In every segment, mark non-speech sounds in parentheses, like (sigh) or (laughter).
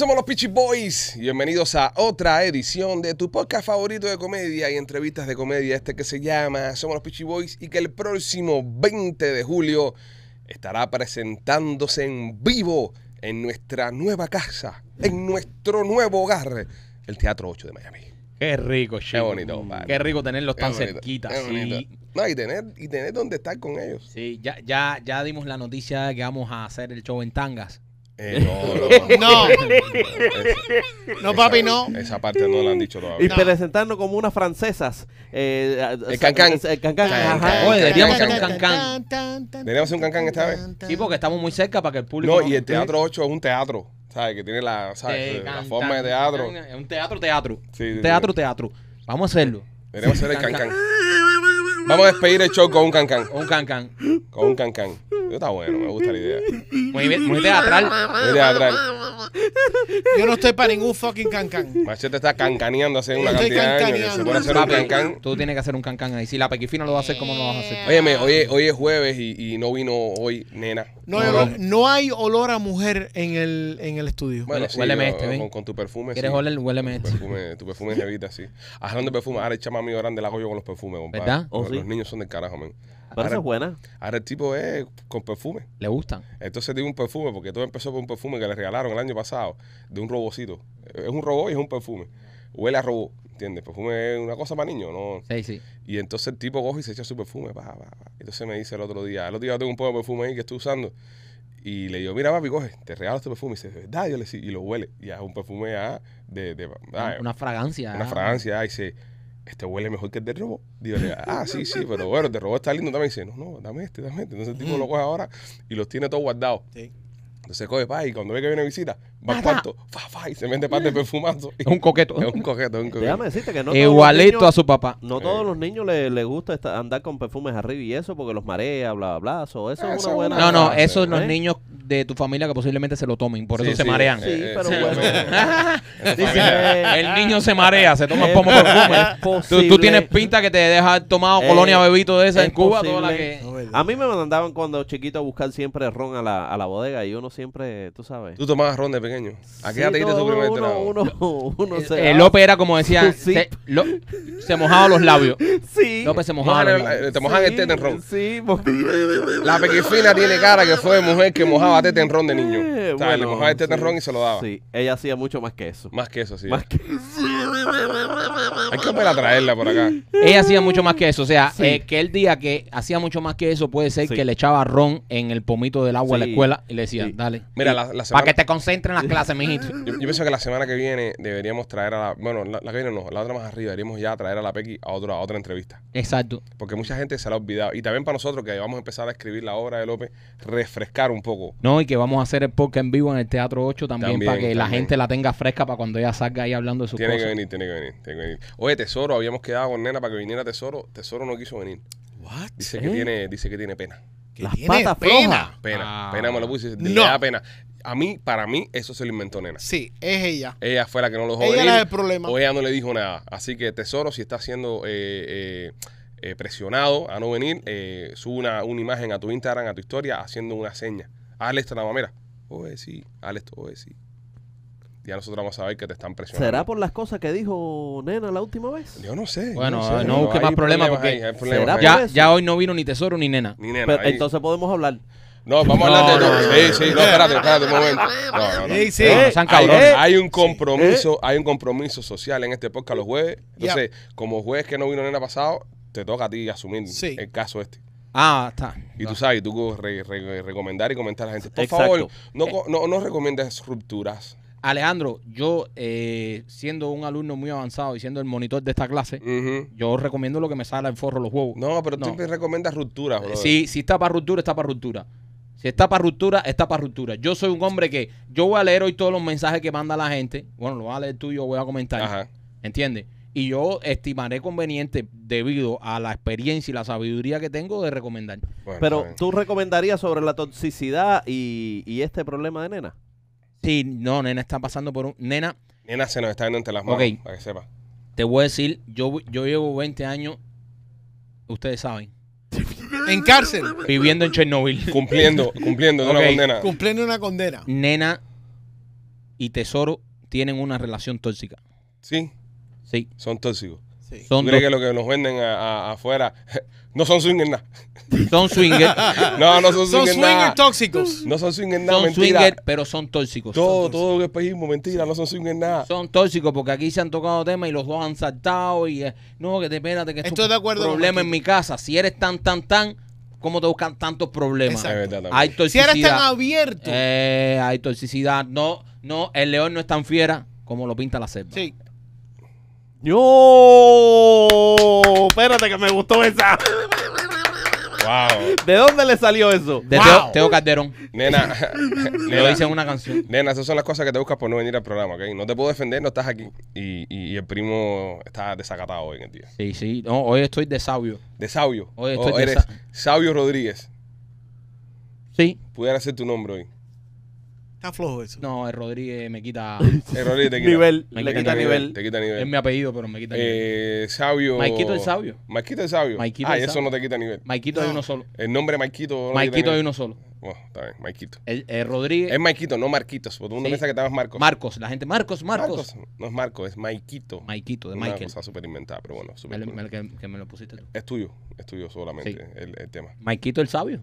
somos los Peachy Boys. Bienvenidos a otra edición de tu podcast favorito de comedia y entrevistas de comedia, este que se llama Somos los Peachy Boys y que el próximo 20 de julio estará presentándose en vivo en nuestra nueva casa, en nuestro nuevo hogar, el Teatro 8 de Miami. Qué rico, Qué bonito, Qué rico tenerlos tan cerquita. y tener, y tener donde estar con ellos. Sí, ya, ya, ya dimos la noticia de que vamos a hacer el show en tangas no, no, papi, no. Esa parte no la han dicho todavía. Y presentarnos como unas francesas. Eh, el cancán. El Oye, deberíamos hacer un cancán. Deberíamos hacer un cancán esta vez. Sí, porque estamos muy cerca para que el público. No, y el Teatro 8 es un teatro. ¿Sabes? Que tiene la, la forma de teatro. Es un teatro, teatro. Sí, teatro, teatro. Vamos a hacerlo. Deberíamos hacer el cancán. Vamos a despedir el show con un cancán. Un cancán. Con un cancán. Yo está bueno, me gusta la idea. Muy, teatral. Muy teatral. Yo no estoy para ningún fucking cancán. Machete está cancaneando hace una cantidad de años. hacer cancán. Tú tienes que hacer un cancán ahí. Si la pequifina lo va a hacer, ¿cómo lo vas a hacer? Óyeme, hoy, hoy es jueves y, no vino hoy nena. No, no, hay olor a mujer en el, en el estudio. Bueno, sí, huéleme este, Con, tu perfume. ¿Quieres sí. oler? Huéleme este. Tu perfume, tu perfume es sí. Hablando de perfume, ahora el chama mío grande la hago con los perfumes, compadre. ¿Verdad? Oh, los niños son del carajo, men. Pero ahora, es buena. Ahora el tipo es con perfume. Le gustan. Entonces tiene un perfume, porque todo empezó con un perfume que le regalaron el año pasado de un robocito. Es un robot y es un perfume. Huele a robot, ¿entiendes? Perfume es una cosa para niños, ¿no? Sí, sí. Y entonces el tipo coge y se echa su perfume. Pa, Entonces me dice el otro día, el otro día tengo un poco de perfume ahí que estoy usando. Y le digo, mira, papi, coge, te regalo este perfume. Y dice, Yo le digo, y lo huele. Y es un perfume ah, de, de una, ah, fragancia. Una ah. fragancia. Y dice, este huele mejor que el de robo. Digo, ah, sí, sí, pero bueno, el de robo está lindo también. Dice, no, no, dame este, dame este. Entonces el tipo mm. lo coge ahora y los tiene todos guardados. Sí. Entonces coge, pa, y cuando ve que viene visita, va cuarto, y se mete parte mm. perfumando, Es un coqueto. Es un coqueto, un coqueto. que no Igualito a su papá. No todos los niños les le gusta andar con perfumes arriba y eso porque los marea, bla, bla, bla eso, es una buena. No, no, eso es los ¿eh? niños de tu familia que posiblemente se lo tomen, por eso se marean. Sí, pero bueno. (laughs) (laughs) el niño se marea, se toma pomo perfume. Tú, tienes pinta que te deja tomado eh, colonia bebito de esa en Cuba, A mí me mandaban cuando chiquito a buscar siempre ron a la, a la bodega y uno siempre, tú sabes. Tú tomabas ron de pequeño? ¿A qué edad te diste tu primer trago? El López era como decía, se, mojaba los labios. (laughs) Sí. López se mojaba los labios. Te mojaban el tete en ron. Sí, La pequifina tiene cara que fue mujer que mojaba tete en ron de niño. Eh, o sea, le mojaba el en ron y se lo daba. Sí, ella hacía mucho más que eso. Más que eso, sí. Más que Hay que volver a traerla por acá. Ella hacía mucho más que eso. O sea, eh, que el día que hacía mucho más que eso, puede ser que le echaba ron en el pomito del agua a la escuela y le decía, dale. Mira, la, la Para que te concentren la clases, (laughs) Yo, pienso que la semana que viene deberíamos traer a la. Bueno, la, que viene no, la otra más arriba, deberíamos ya traer a la Pequi a, otra entrevista. Exacto. Porque mucha gente se la ha olvidado. Y también para nosotros, que vamos a empezar a escribir la obra de López, refrescar un poco. No, y que vamos a hacer el podcast en vivo en el Teatro 8 también, para que la gente la tenga fresca para cuando ella salga ahí hablando de sus tiene Que venir, tiene que venir, tiene que venir. Oye, Tesoro, habíamos quedado con Nena para que viniera Tesoro. Tesoro no quiso venir. What? Dice, que, ¿Eh? tiene, dice que tiene pena. Las patas pena. Pena, pena ah. me lo puse. No. pena. A mí, para mí, eso se lo inventó Nena. Sí, es ella. Ella fue la que no lo dejó Ella problema. O ella no le dijo nada. Así que Tesoro, si está siendo eh, eh, eh, presionado a no venir, eh, sube una, imagen a tu Instagram, a tu historia, haciendo una seña. Alex, trama, mira, mamera. Oye, sí. Alex, esto, oye, sí. Ya nosotros vamos a ver que te están presionando. ¿Será por las cosas que dijo Nena la última vez? Yo no sé. Bueno, no, busque más problemas, porque ya, hoy no vino ni Tesoro ni Nena. Ni nena entonces podemos hablar. No, vamos a hablar de no, Sí, sí, no, espérate, espérate un momento. Sí, sí. hay, eh, hay un compromiso, ¿Eh? hay un compromiso social en este podcast los jueves. Entonces, como juez que no vino nena pasado, te toca a ti asumir el caso este. Ah, está. Y tú sabes, tú recomendar y comentar a la gente. Por favor, no, eh. recomiendas rupturas. Alejandro, yo siendo un alumno muy avanzado y siendo el monitor de esta clase, yo recomiendo lo que me sale en forro los juegos No, pero tú me recomiendas rupturas, sí Sí, si está para ruptura, está para ruptura. Si está para ruptura, está para ruptura. Yo soy un hombre que yo voy a leer hoy todos los mensajes que manda la gente. Bueno, lo vas a leer tú y yo voy a comentar. Ajá. ¿Entiendes? Y yo estimaré conveniente, debido a la experiencia y la sabiduría que tengo, de recomendar. Pero tú recomendarías sobre la toxicidad y, este problema de nena. Sí, no, nena está pasando por un... Nena... Nena se nos está viendo entre las manos, para que sepa. Te voy a decir, yo, yo llevo 20 años, ustedes saben, en cárcel. Viviendo en Chernobyl. (laughs) Cumpliendo, cumpliendo una condena. Cumpliendo una condena. Nena y Tesoro tienen una relación tóxica. Sí, Sí. son tóxicos. Sí. que lo que nos venden afuera (laughs) no son swingers nada? Son swingers. (laughs) no, no son swingers. Son swingers tóxicos. No son swingers nada. Son swingers, pero son tóxicos. Todo, todo que es mentira, no son swingers nada. Son tóxicos porque aquí se han tocado temas y los dos han saltado y eh, no, que te espérate que esto es de problema en mi casa. Si eres tan, tan, tan, cómo te buscan tantos problemas. Hay toxicidad. Si eres tan abierto. Eh, hay toxicidad. No, no, el león no es tan fiera como lo pinta la selva. Sí. ¡Yo! Espérate que me gustó esa. Wow. ¿De dónde le salió eso? De Teo, Calderón. Nena, Le (laughs) lo una canción. Nena, esas son las cosas que te buscas por no venir al programa, ¿ok? No te puedo defender, no estás aquí. Y, el primo está desacatado hoy en el día. Sí, sí. hoy estoy de sabio. ¿De sabio? Hoy estoy de eres Sabio Rodríguez. Sí. Pudiera ser tu nombre hoy. Está flojo eso. No, el Rodríguez me quita. (laughs) El Rodríguez te quita nivel. Me quita, nivel. Te quita nivel. Es mi apellido, pero me quita eh, nivel. sabio. Maikito el sabio. Maikito el sabio. Maikito ah, eso no te quita nivel. Maikito hay uno solo. El nombre Maikito. No Maikito hay uno solo. Bueno, está bien, Maikito. El, Rodríguez. Es Maikito, no Marquitos. Porque todo el mundo piensa que estabas Marcos. Marcos, la gente. Marcos, Marcos. No es Marcos, es Maikito. Maikito, de Michael. Una cosa súper inventada, pero bueno. súper el, que, me lo pusiste tú. Es tuyo, es tuyo solamente el, tema. Maikito el sabio.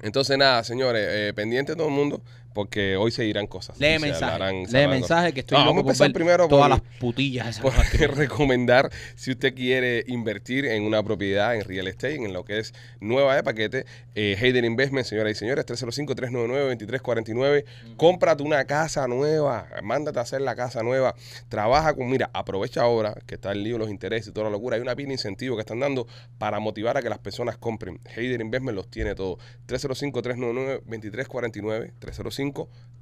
Entonces, nada, señores, eh, pendiente todo el mundo porque hoy se dirán cosas. Lee mensaje. Lee mensaje que estoy no, loco vamos a primero todas las putillas. Cosas que... (laughs) recomendar si usted quiere invertir en una propiedad en real estate, en lo que es nueva de paquete, eh, Hayden Investment, señoras y señores, 305-399-2349. Mm. Cómprate una casa nueva, mándate a hacer la casa nueva, trabaja con, mira, aprovecha ahora que está el lío los intereses y toda la locura. Hay una pila de que están dando para motivar a que las personas compren. Hayden Investment los tiene todo. 305-399-2349, 305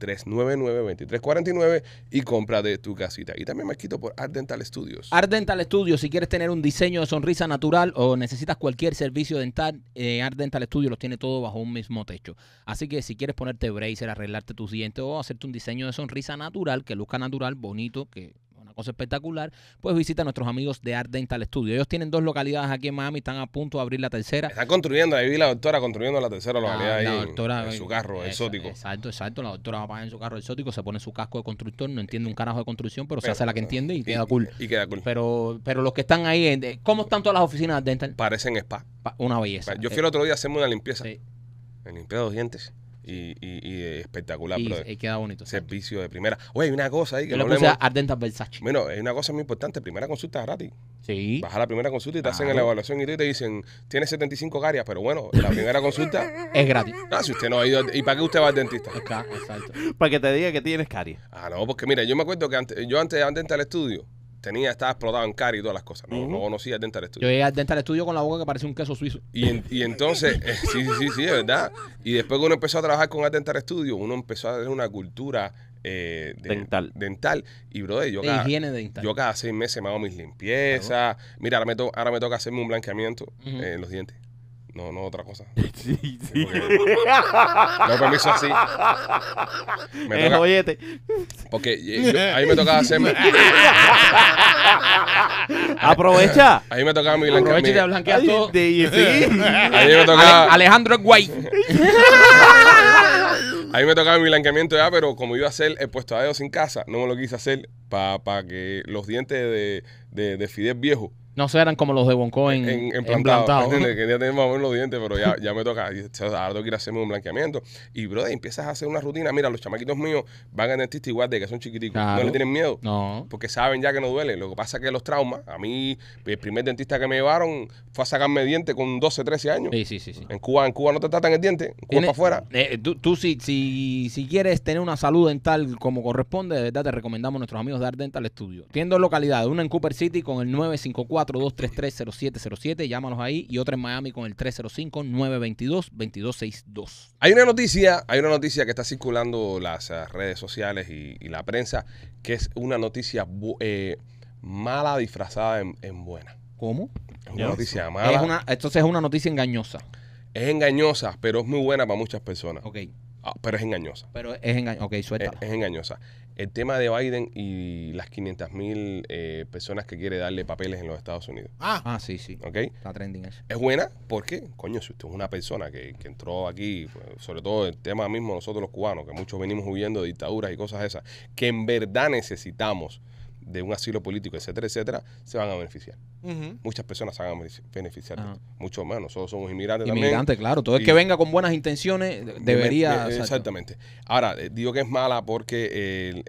399-2349 y compra de tu casita. Y también me quito por Art Dental Studios. Art Dental Studios, si quieres tener un diseño de sonrisa natural o necesitas cualquier servicio dental, eh, Art Dental Studios los tiene todo bajo un mismo techo. Así que si quieres ponerte bracer, arreglarte tus dientes o hacerte un diseño de sonrisa natural, que luzca natural, bonito, que cosa espectacular, pues visita a nuestros amigos de Art Dental Studio. Ellos tienen dos localidades aquí en Miami, están a punto de abrir la tercera. están construyendo, ahí vi la doctora construyendo la tercera ah, localidad ahí en, su carro exótico. Exacto, exacto, la doctora va a pagar en su carro exótico, se pone su casco de constructor, no entiende un carajo de construcción, pero, se hace la que entiende y, queda cool. Y queda cool. Pero, pero los que están ahí, eh, ¿cómo están todas las oficinas de Dental? Parecen spa. Una belleza. Yo fui eh, el otro día a hacerme una limpieza. Sí. Me limpié los dientes y, espectacular. Y, queda bonito. Servicio de primera. Oye, hay una cosa ahí que Yo no le puse Ardentas Versace. Bueno, es una cosa muy importante. Primera consulta gratis. Sí. baja la primera consulta y te hacen la evaluación y te dicen, tienes 75 caries, pero bueno, la primera consulta... (laughs) es gratis. Ah, si usted no ha ido... ¿Y para qué usted va al dentista? Para que te diga que tienes caries. Ah, no, porque mira, yo me acuerdo que yo antes, de al estudio, tenía, estaba explotado en cara y todas las cosas. No, no conocía Dental Studio. Yo llegué al Dental Studio con la boca que parecía un queso suizo. Y, entonces, eh, sí, sí, sí, de verdad. Y después que uno empezó a trabajar con el Dental Studio, uno empezó a tener una cultura eh, dental. Y, brother, yo, de cada, higiene dental. yo cada seis meses me hago mis limpiezas. Mira, ahora me, toca hacerme un blanqueamiento eh, en los dientes no, no otra cosa. (laughs) Sí, sí. No permiso así. (laughs) Me eh, Porque eh, ahí me tocaba hacerme. (laughs) Aprovecha. Ahí me tocaba mi blanqueamiento. Aprovecha y te blanqueas todo. me tocaba. Alejandro es guay. Ahí me tocaba mi blanqueamiento ya, pero como iba a hacer el puesto a Dios sin casa, no me lo quise hacer para que los dientes de, de, de Fidel viejo no se eran como los de Bonco en, en, en plantado. (laughs) Que ya tenemos los dientes, pero ya, me toca. Ahora tengo que ir a hacerme un blanqueamiento. Y, brother, empiezas a hacer una rutina. Mira, los chamaquitos míos van al dentista igual de que son chiquiticos. No le tienen miedo. No. Porque saben ya que no duele. Lo que pasa es que los traumas. A mí, el primer dentista que me llevaron fue a sacarme diente con 12, 13 años. Sí, sí, sí. En Cuba en Cuba no te tratan el diente. En Cuba afuera. Eh, tú, tú, si, si, quieres tener una salud dental como corresponde, de verdad te recomendamos a nuestros amigos Dar Dental Studio. dos localidades una en Cooper City con el 954 42330707, 2 0707 Llámanos ahí. Y otra en Miami con el 305-922-2262. Hay una noticia, hay una noticia que está circulando las eh, redes sociales y, la prensa, que es una noticia eh, mala disfrazada en, buena. ¿Cómo? Es una noticia mala. entonces es una noticia engañosa. Es engañosa, pero es muy buena para muchas personas. Ok. Ah, pero es engañosa. Pero es engañosa. Ok, suéltala. Es, engañosa. El tema de Biden y las 500 mil eh, personas que quiere darle papeles en los Estados Unidos. Ah, ah sí, sí. ¿Ok? Está trending eso. Es buena porque, coño, si usted es una persona que, entró aquí, pues, sobre todo el tema mismo nosotros los cubanos, que muchos venimos huyendo de dictaduras y cosas esas, que en verdad necesitamos de un asilo político, etcétera, etcétera, se van a beneficiar muchas personas se van a beneficiar. Mucho más, nosotros somos inmigrantes, inmigrantes claro. Todo el que venga con buenas intenciones debería... exactamente. Ahora, eh, digo que es mala porque,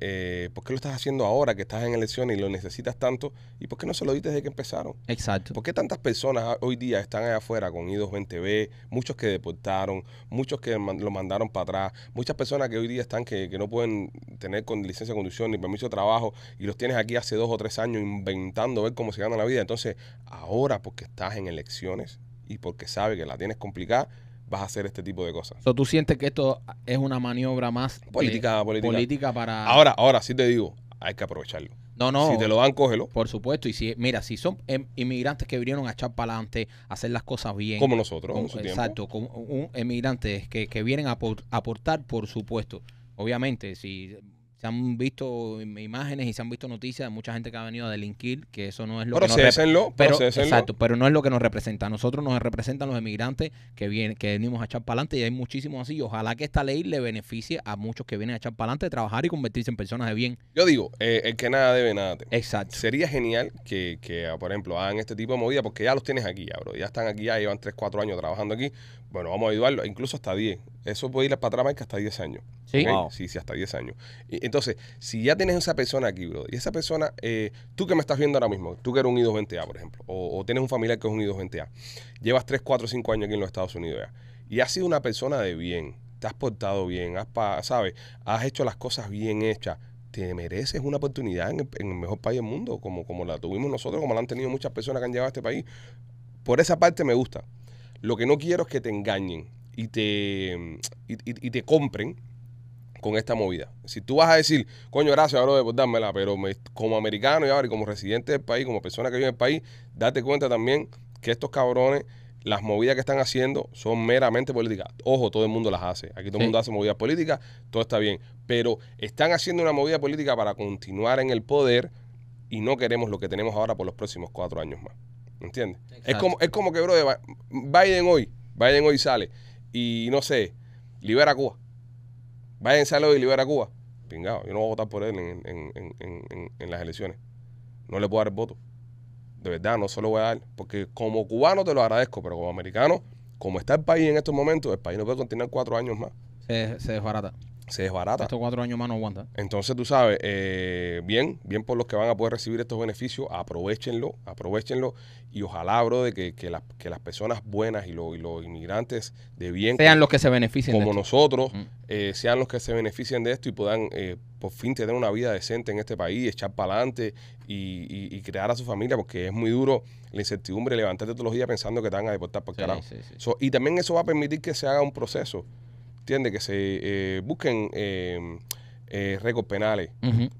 eh, ¿por qué lo estás haciendo ahora que estás en elecciones y lo necesitas tanto? ¿Y por qué no se lo diste desde que empezaron? Exacto. ¿Por qué tantas personas hoy día están allá afuera con I220B? Muchos que deportaron, muchos que lo mandaron para atrás, muchas personas que hoy día están que, que no pueden tener con licencia de conducción ni permiso de trabajo y los tienes aquí hace dos o tres años inventando ver cómo se gana la vida. Entonces, ahora porque estás en elecciones y porque sabes que la tienes complicada, vas a hacer este tipo de cosas. ¿Tú sientes que esto es una maniobra más política, política. para... Ahora, ahora sí te digo, hay que aprovecharlo. No, no. Si te lo dan, cógelo. Por supuesto. Y si, mira, si son em, inmigrantes que vinieron a echar para adelante, a hacer las cosas bien. Como nosotros. exacto. Como un, inmigrantes que, que vienen a aportar, por supuesto. Obviamente, si se han visto imágenes y se han visto noticias de mucha gente que ha venido a delinquir, que eso no es lo que nos pero, procesenlo. exacto, pero no es lo que nos representa. nosotros nos representan los emigrantes que vienen, que venimos a echar para adelante y hay muchísimos así. Ojalá que esta ley le beneficie a muchos que vienen a echar para adelante, trabajar y convertirse en personas de bien. Yo digo, eh, el que nada debe nada. Exacto. Sería genial que, que, ah, por ejemplo, hagan este tipo de movida porque ya los tienes aquí, ya, Ya están aquí, ya llevan 3, 4 años trabajando aquí. Bueno, vamos a ayudarlo, incluso hasta 10. Eso puede ir para atrás, hasta 10 años. Sí, sí, sí, hasta 10 años. entonces, si ya tienes esa persona aquí, bro, y esa persona, eh, tú que me estás viendo ahora mismo, tú que eres un I220A, por ejemplo, o, tienes un familiar que es un I220A, llevas 3, 4, 5 años aquí en los Estados Unidos y has sido una persona de bien, te has portado bien, has, ¿sabes? has hecho las cosas bien hechas, te mereces una oportunidad en el, mejor país del mundo, como, como la tuvimos nosotros, como la han tenido muchas personas que han llegado a este país. Por esa parte me gusta. Lo que no quiero es que te engañen y te, y, te compren con esta movida. Si tú vas a decir, coño, gracias, ahora de pues dármela, pero como americano y ahora y como residente del país, como persona que vive en el país, date cuenta también que estos cabrones las movidas que están haciendo son meramente políticas. Ojo, todo el mundo las hace. Aquí todo el mundo hace movidas políticas, todo está bien. Pero están haciendo una movida política para continuar en el poder y no queremos lo que tenemos ahora por los próximos cuatro años más. ¿Entiendes? Es como, es como que, bro, Biden hoy, Biden hoy sale y no sé, libera Cuba. Biden sale hoy y libera Cuba. Pingado, yo no voy a votar por él en, las elecciones. No le puedo dar el voto. De verdad, no se lo voy a dar. Porque como cubano te lo agradezco, pero como americano, como está el país en estos momentos, el país no puede continuar cuatro años más. se desbarata se desbarata. Estos cuatro años más no aguanta. Entonces, tú sabes, eh, bien, bien por los que van a poder recibir estos beneficios, aprovechenlo, aprovechenlo y ojalá, bro, de que, las personas buenas y, los inmigrantes de bien... Sean los que se beneficien. Como nosotros, eh, sean los que se beneficien de esto y puedan eh, por fin tener una vida decente en este país, echar para adelante y, crear a su familia, porque es muy duro la incertidumbre, levantarte todos los días pensando que te van a deportar por sí, y también eso va a permitir que se haga un proceso entiende Que se eh, busquen eh, eh récords penales.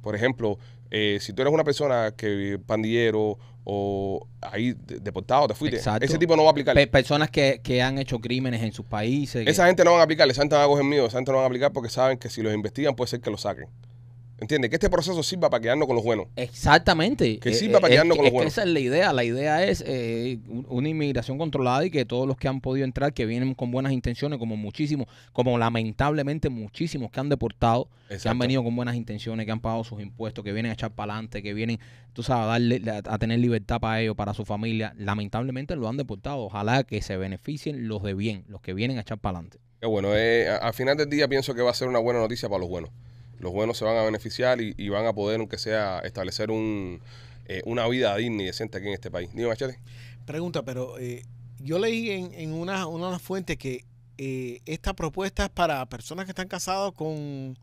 Por ejemplo, eh, si tú eres una persona que pandillero o ahí deportado, te fuiste. Ese tipo no va a aplicar. personas que, han hecho crímenes en sus países. Esa gente no van a aplicar, esa gente no va a coger esa no van a aplicar porque saben que si los investigan puede ser que lo saquen. ¿Entiendes? Que este proceso sirva para quedarnos con los buenos. Exactamente. Que eh, sirva para eh, quedarnos con los buenos. Esa es la idea. La idea es eh, una inmigración controlada y que todos los que han podido entrar, que vienen con buenas intenciones, como muchísimos, como lamentablemente muchísimos que han deportado, que han venido con buenas intenciones, que han pagado sus impuestos, que vienen a echar para adelante, que vienen, tú sabes, a, darle, a tener libertad para ellos, para su familia. Lamentablemente lo han deportado. Ojalá que se beneficien los de bien, los que vienen a echar para adelante. Qué bueno. al final del día pienso que va a ser una buena noticia para los buenos los buenos se van a beneficiar y, van a poder, aunque sea, establecer eh, una vida digna y decente aquí en este país. Dime, Machete. Pregunta, pero eh, yo leí en, en una, las fuentes que eh, esta propuesta es para personas que están casadas con,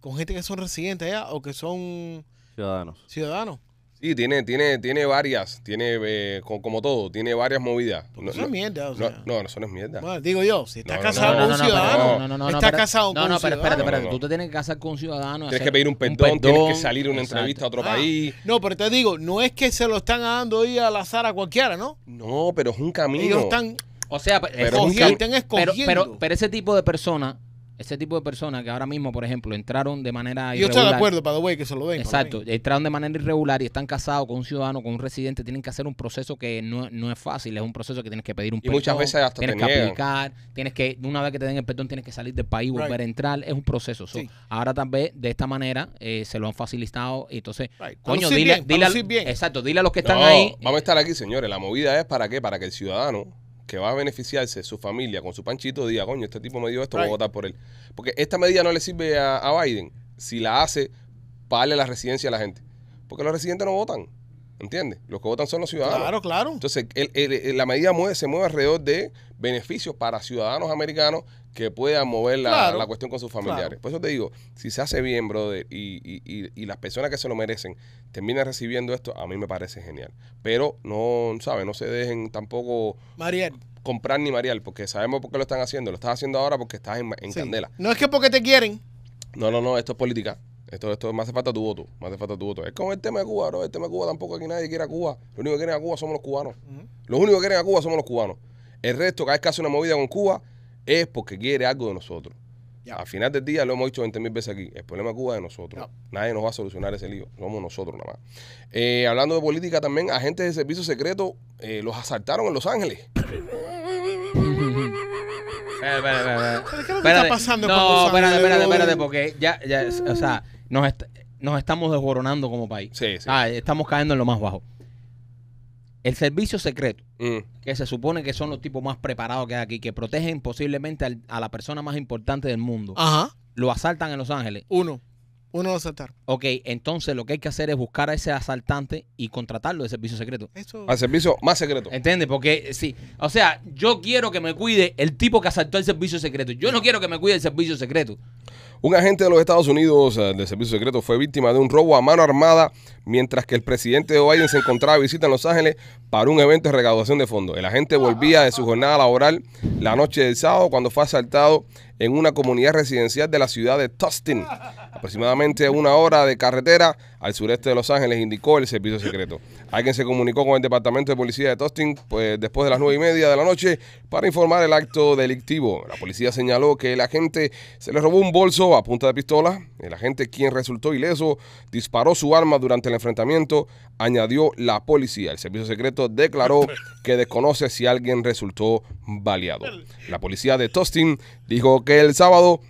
con gente que son residentes allá o que son... Ciudadanos. Ciudadanos. Sí, tiene, tiene, tiene varias, tiene eh, como todo, tiene varias movidas. No, Eso no- es mierda, o no, sea. no, eso no es mierda. Bueno, digo yo, si estás casado con un ciudadano, no, no, no, estás casado con no, no, un pero espérate, ciudadano. espérate. Tú te tienes que casar con un ciudadano. Tienes que pedir un perdón, tienes que salir a una entrevista a otro ah, país. No, pero te digo, no es que se lo están dando ahí a la a cualquiera, ¿no? No, pero es un camino. están O sea, escogiendo, pero, escogiendo. pero, pero ese tipo de persona ese tipo de personas que ahora mismo, por ejemplo, entraron de manera irregular. Yo estoy de acuerdo, para que se lo den. Exacto, entraron de manera irregular y están casados con un ciudadano, con un residente, tienen que hacer un proceso que no, no es fácil, es un proceso que tienes que pedir un y muchas veces hasta Tienes que aplicar, tienes que, una vez que te den el perdón, tienes que salir del país, volver a entrar, es un proceso. Ahora tal vez de esta manera eh, se lo han facilitado entonces, coño, dile, dile, exacto, dile a los que están ahí. Vamos a estar aquí, señores, la movida es para qué, para que el ciudadano que va a beneficiarse su familia con su panchito diga, coño, este tipo me dio esto, voy a votar por él. Porque esta medida no le sirve a, Biden si la hace vale la residencia a la gente. Porque los residentes no votan. ¿Entiendes? Los que votan son los ciudadanos. Claro, claro. Entonces, el, la medida se mueve alrededor de beneficios para ciudadanos americanos que puedan mover la, cuestión con sus familiares. Por eso te digo, si se hace bien, brother, y, las personas que se lo merecen terminan recibiendo esto, a mí me parece genial. Pero no, ¿sabes? No se dejen tampoco... Mariel comprar ni Mariel porque sabemos por qué lo están haciendo. Lo estás haciendo ahora porque estás en, en candela. No es que porque te quieren. No, no, no, esto es política. Esto, esto me hace falta tu voto. Me hace falta tu voto. Es como el tema de Cuba, bro. El tema de Cuba tampoco aquí nadie quiere a Cuba. Los únicos que quieren a Cuba somos los cubanos. Los únicos que quieren a Cuba somos los cubanos. El resto, cada vez que hace una movida con Cuba, es porque quiere algo de nosotros. Al final del día, lo hemos dicho 20 mil veces aquí, el problema de Cuba es de nosotros. Nadie nos va a solucionar ese lío, somos nosotros nada más. Eh, hablando de política también, agentes de servicio secreto eh, los asaltaron en Los Ángeles. (laughs) Espérate, espérate, espérate. ¿Qué está pasando? No, espérate, espérate, espérate, porque ya, ya, o sea, nos, estamos desboronando como país. Sí, sí. Ah, estamos cayendo en lo más bajo. El servicio secreto, mm. que se supone que son los tipos más preparados que hay aquí, que protegen posiblemente a la persona más importante del mundo, Ajá. lo asaltan en Los Ángeles. Uno. Uno lo asaltaron. Ok, entonces lo que hay que hacer es buscar a ese asaltante y contratarlo de servicio secreto. Al servicio más secreto. entiende Porque sí. O sea, yo quiero que me cuide el tipo que asaltó el servicio secreto. Yo no quiero que me cuide el servicio secreto. Un agente de los Estados Unidos eh, del Servicio Secreto fue víctima de un robo a mano armada mientras que el presidente de Biden se encontraba a visita en Los Ángeles para un evento de recaudación de fondos. El agente volvía de su jornada laboral la noche del sábado cuando fue asaltado en una comunidad residencial de la ciudad de Tustin aproximadamente una hora de carretera al sureste de Los Ángeles, indicó el servicio secreto. Alguien se comunicó con el Departamento de Policía de Tostin pues, después de las nueve y media de la noche para informar el acto delictivo. La policía señaló que el agente se le robó un bolso a punta de pistola. El agente, quien resultó ileso, disparó su arma durante el enfrentamiento, añadió la policía. El servicio secreto declaró que desconoce si alguien resultó baleado. La policía de Tostin dijo que el sábado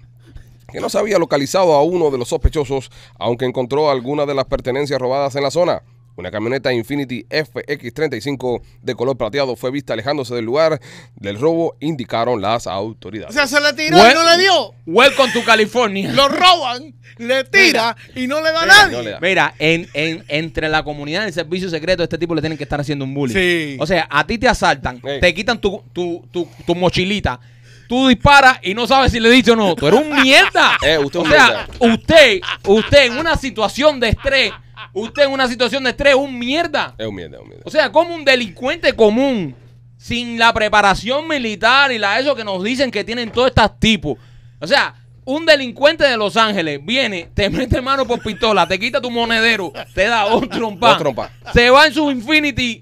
que no se había localizado a uno de los sospechosos, aunque encontró algunas de las pertenencias robadas en la zona. Una camioneta Infinity FX35 de color plateado fue vista alejándose del lugar del robo, indicaron las autoridades. O sea, se le tiró y no le dio. Welcome to California. Lo roban, le tira y no le da a nadie. Mira, en, entre la comunidad el servicio secreto, este tipo le tienen que estar haciendo un bullying. O sea, a ti te asaltan, te quitan tu, tu, tu mochilita tú disparas y no sabes si le diste o no. Tú eres un mierda. Eh, o sea, usted, usted en una situación de estrés, usted en una situación de estrés, un mierda. Es un mierda, un mierda. O sea, como un delincuente común, sin la preparación militar y la eso que nos dicen que tienen todos estos tipos. O sea, un delincuente de Los Ángeles viene, te (laughs) mete mano por pistola, te quita tu monedero, te da un trompa. (laughs) Se va en su Infinity.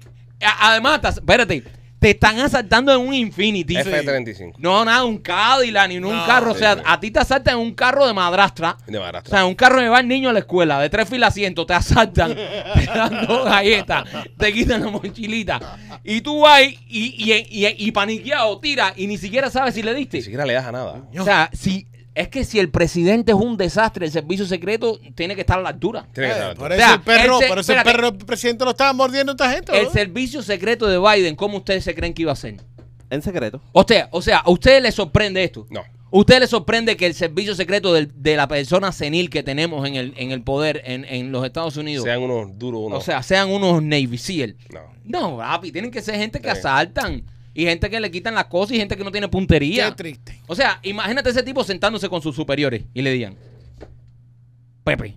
Además, espérate, te están asaltando en un Infinity. F-35. No, nada, un Cadillac ni no, un carro. o sea, a ti te asaltan en un carro de madrastra. De madrastra. O sea, un carro que va el niño a la escuela, de tres filas asiento, te asaltan, (laughs) te dan dos galletas, te quitan la mochilita. Y tú vas y, y, y, paniqueado, tira y ni siquiera sabes si le diste. Ni siquiera le das a nada. O sea, si es que si el presidente es un desastre, el servicio secreto tiene que estar a la altura. el, perro, presidente lo estaba mordiendo a esta gente. El servicio secreto de Biden, ¿cómo ustedes se creen que iba a ser? En secreto. O sea, o sea, ¿a ustedes les sorprende esto? No. ustedes les sorprende que el servicio secreto de la persona senil que tenemos en el, en el poder en, en los Estados Unidos sean unos duros o O sea, sean unos Navy SEAL. No. No, tienen que ser gente que eh. asaltan y gente que le quitan las cosas y gente que no tiene puntería. Qué triste. O sea, imagínate ese tipo sentándose con sus superiores y le digan, Pepe,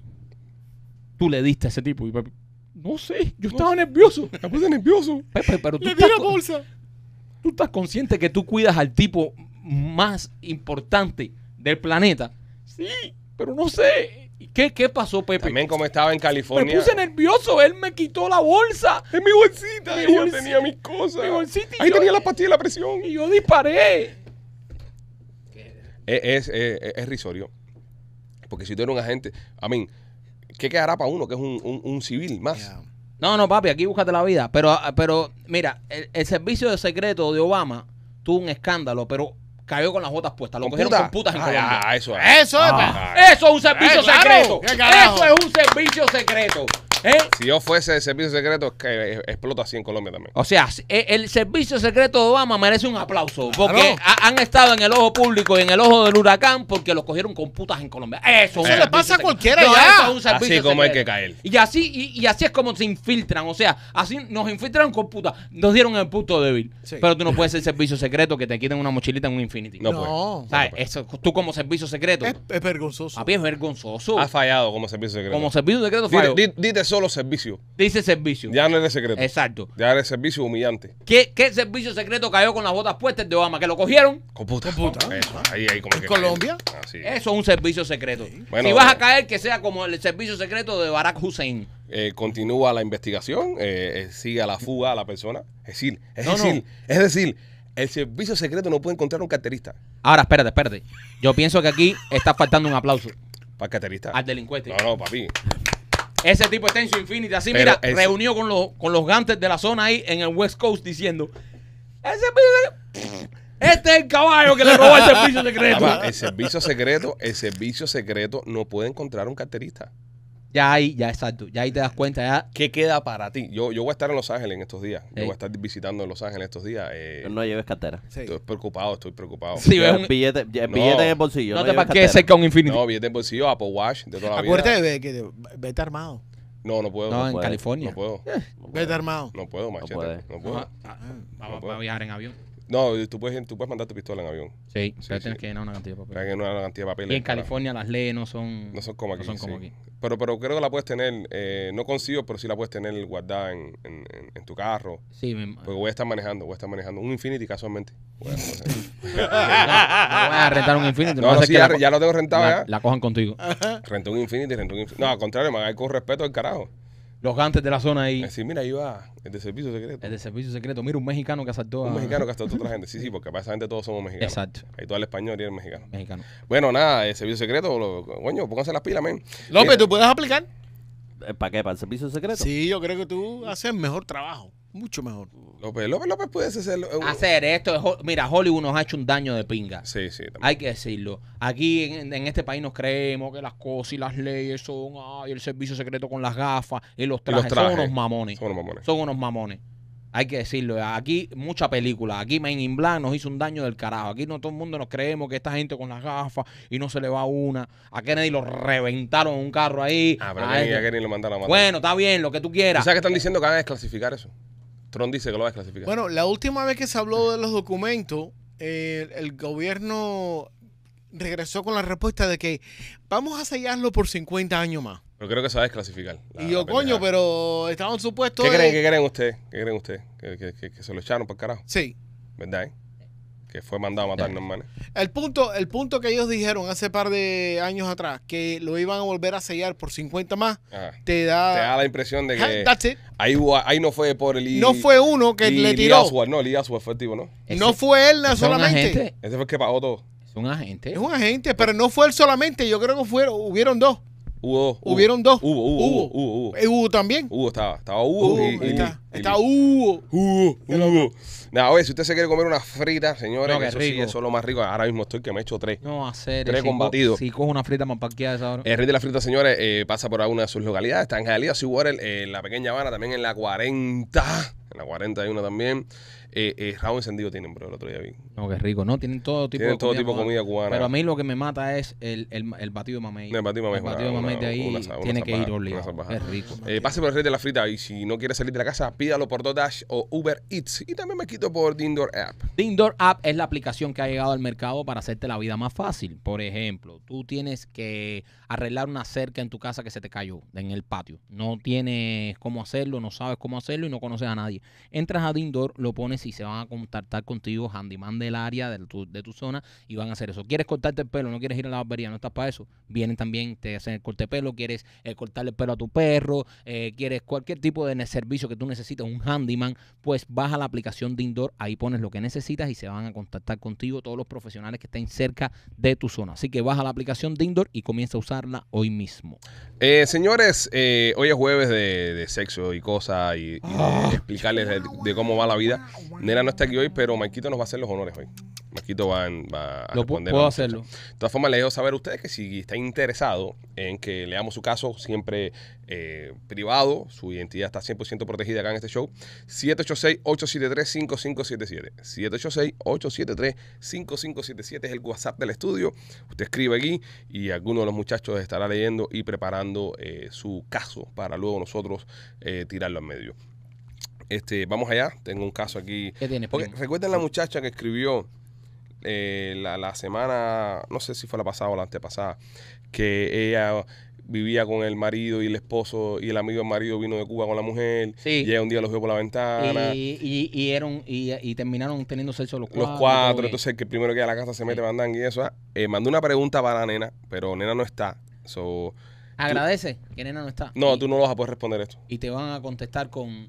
tú le diste a ese tipo. Y no sé, yo estaba nervioso, me puse (laughs) nervioso. Pepe, pero tú le di la bolsa. tú estás consciente que tú cuidas al tipo más importante del planeta. Sí, pero no sé. ¿Qué, pasó, Pepe? También como estaba en California. Me puse nervioso, él me quitó la bolsa. En mi bolsita, yo tenía mis cosas. Mi bolsita Ahí tenía la pastilla de la presión. Y yo disparé. E, e, e, es, risorio. Porque si tú eres un agente, a mí, ¿qué quedará para uno que es un, civil más? No, no, papi, aquí búscate la vida. Pero, ah, pero mira, el servicio de secreto de Obama tuvo un escándalo, pero cayó con las botas puestas. Lo cogieron con putas en ah, Colombia. eso es. Eso es. Ah. Eso es un servicio secreto. Eso es un servicio secreto. ¿Eh? Si yo fuese de servicio secreto, que explota así en Colombia también. O sea, eh, el servicio secreto de Obama merece un aplauso. Porque han estado en el ojo público y en el ojo del huracán porque los cogieron con putas en Colombia. Eso, eso le pasa a cualquiera así como hay que caer. Y así, y, así es como se infiltran. O sea, así nos infiltran con putas. Nos dieron el puto débil. Pero tú no puedes ser servicio secreto que te quiten una mochilita en un Infinity. No, Eso, tú como servicio secreto. Es, vergonzoso. mí es vergonzoso. Ha fallado como servicio secreto. Como servicio secreto falló solo servicio. Dice servicio. Ya no de secreto. Exacto. Ya de servicio humillante. ¿Qué, servicio secreto cayó con las botas puestas de Obama? ¿Que lo cogieron? Con puta. puta. ahí, ahí, como ¿En Colombia? Eso es un servicio secreto. Y vas a eh, caer, que sea como el servicio secreto de Barack Hussein. Eh, continúa la investigación, eh, sigue la fuga a la persona. Es decir, es decir, es decir, el servicio secreto no puede encontrar un carterista. Ahora, espérate, espérate. Yo pienso que aquí está faltando un aplauso. ¿Para el carterista? Al delincuente. No, no, papi. Ese tipo está en su infinity. Así, mira, reunió con los, con los gantes de la zona ahí en el West Coast diciendo: "Ese Este es el caballo que le robó el servicio secreto. el servicio secreto, el servicio secreto no puede encontrar un carterista. Ya ahí, ya exacto, ya ahí te das cuenta. Ya. ¿Qué queda para ti? Yo, yo voy a estar en Los Ángeles en estos días. Yo voy a estar visitando en Los Ángeles estos días. Eh. no lleves cartera. Estoy preocupado, estoy preocupado. Sí, ves un- Billete, en el bolsillo. no te pasa que ese cerca infinito. No, billete en bolsillo, Apple Watch, de toda la Acuérdate que vete armado. No, no puedo. No, en California. No puedo. Eh, vete armado. No puedo, machete. No puedo. Ah, ah, Vamos a viajar en avión. No, tú puedes, tú puedes mandar tu pistola en avión. Sí, pero tienes que llenar una cantidad de papeles. Tienes que llenar una cantidad de Y en California las leyes no son, no son como aquí. son como aquí. Pero, pero creo que la puedes tener, eh, no consigo, pero sí la puedes tener guardada en, en, en tu carro. Sí, me... Porque voy a estar manejando, voy a estar manejando un Infinity casualmente. Voy a, (laughs) voy a rentar un Infinity. No, no, sí, ya, lo tengo rentado la, ya. La cojan contigo. Rentó un Infinity, rentó un Infinity. No, al contrario, me ir con respeto al carajo. Los gantes de la zona ahí. Es eh, mira, ahí va el de servicio secreto. El de servicio secreto. Mira, un mexicano que asaltó a... Un mexicano que asaltó toda otra (laughs) gente. Sí, sí, porque básicamente todos somos mexicanos. Exacto. Ahí todo el español y el mexicano. Mexicano. Bueno, nada, el servicio secreto, lo, coño, pónganse las pilas, men. López, ¿tú puedes aplicar? Eh, ¿Para qué? ¿Para el servicio secreto? Sí, yo creo que tú haces mejor trabajo mucho mejor. López López, López puede hacer, eh, hacer esto. Mira, Hollywood nos ha hecho un daño de pinga. Sí, sí. Hay que decirlo. Aquí en, este país nos creemos que las cosas y las leyes son. Ay, el servicio secreto con las gafas y los trajes. Son unos mamones. Son unos mamones. Hay que decirlo. Aquí, mucha película. Aquí, Main in Black nos hizo un daño del carajo. Aquí, no todo el mundo nos creemos que esta gente con las gafas y no se le va una. A Kennedy lo reventaron un carro ahí. Ah, a, este. lo mandaron Bueno, está bien, lo que tú quieras. o sea que están diciendo que van a desclasificar eso? Trump dice que lo va a desclasificar. Bueno, la última vez que se habló de los documentos, eh, el gobierno regresó con la respuesta de que vamos a sellarlo por 50 años más. Pero creo que se va a desclasificar. y yo, coño, pero estaban supuestos. ¿Qué creen, ¿Qué creen ustedes? ¿Qué creen ustedes? ¿Que, se lo echaron para el carajo. Sí. ¿Verdad? Eh? que fue mandado a matar normal. El punto, el punto que ellos dijeron hace par de años atrás, que lo iban a volver a sellar por 50 más, te da... Te da la impresión de que... Ahí, no fue por el... No fue uno que le tiró. no, Lee Oswald fue el ¿no? no fue él solamente. Ese fue el que pagó todo. Es un agente. Es un agente, pero no fue él solamente. Yo creo que fueron hubieron dos. Hubo, Hubieron dos. Hubo, hubo, hubo, hubo, eh, también. Hubo estaba, estaba Hugo, está, está Hugo. Hugo, Hugo. Nada, oye, si usted se quiere comer una frita señores, eso sí, eso es lo más rico. Ahora mismo estoy que me he hecho tres. No, hacer. Tres combatidos. Si cojo una frita más parqueada esa hora. El rey de la frita, señores, eh, pasa por alguna de sus localidades. Está en Jalía, Seawater, eh, en la pequeña Habana, también en la 40. En la 40 hay una también eh, eh, rabo encendido tienen, bro, el otro día vi. No, qué rico, ¿no? Tienen todo tipo de todo comida, tipo comida cubana. Pero a mí lo que me mata es el, el, el batido de mamey. el batido de mamey. El batido de mamey de ahí tiene que ir obligado. Es rico. Eh, pase por el rey de la frita y si no quieres salir de la casa, pídalo por DoorDash o Uber Eats. Y también me quito por Dindor App. Dindor App es la aplicación que ha llegado al mercado para hacerte la vida más fácil. Por ejemplo, tú tienes que arreglar una cerca en tu casa que se te cayó en el patio. No tienes cómo hacerlo, no sabes cómo hacerlo y no conoces a nadie. Entras a Dindor, lo pones y se van a contactar contigo, handyman del área, de tu, de tu zona, y van a hacer eso. ¿Quieres cortarte el pelo? ¿No quieres ir a la barbería? ¿No estás para eso? Vienen también, te hacen el corte pelo, quieres eh, cortarle el pelo a tu perro, eh, quieres cualquier tipo de servicio que tú necesites, un handyman, pues baja la aplicación de Indoor, ahí pones lo que necesitas y se van a contactar contigo todos los profesionales que estén cerca de tu zona. Así que baja la aplicación de Indoor y comienza a usarla hoy mismo. Eh, señores, hoy es jueves de, sexo y cosas y, ah. explicarles de cómo va la vida. Nera no está aquí hoy, pero Marquito nos va a hacer los honores hoy. Marquito va, a responder. hacerlo. De todas formas, les dejo saber a ustedes que si está interesado en que leamos su caso siempre eh, privado, su identidad está 100% protegida acá en este show, 786-873-5577. 786-873-5577 es el WhatsApp del estudio. Usted escribe aquí y alguno de los muchachos estará leyendo y preparando eh, su caso para luego nosotros eh, tirarlo al medio. Este, vamos allá, tengo un caso aquí. ¿Qué tiene Porque recuerden la muchacha que escribió eh, la, semana, no sé si fue la pasada o la antepasada, que ella vivía con el marido y el esposo y el amigo del marido vino de Cuba con la mujer y ella un día los vio por la ventana y, y, y, terminaron teniendo sexo los cuatro los cuatro entonces el que primero que a la casa se mete mandando mandan y eso ah, eh, mandó una pregunta para la nena pero nena no está so, Agradece que nena no está. No, tú no vas a poder responder esto. Y te van a contestar con,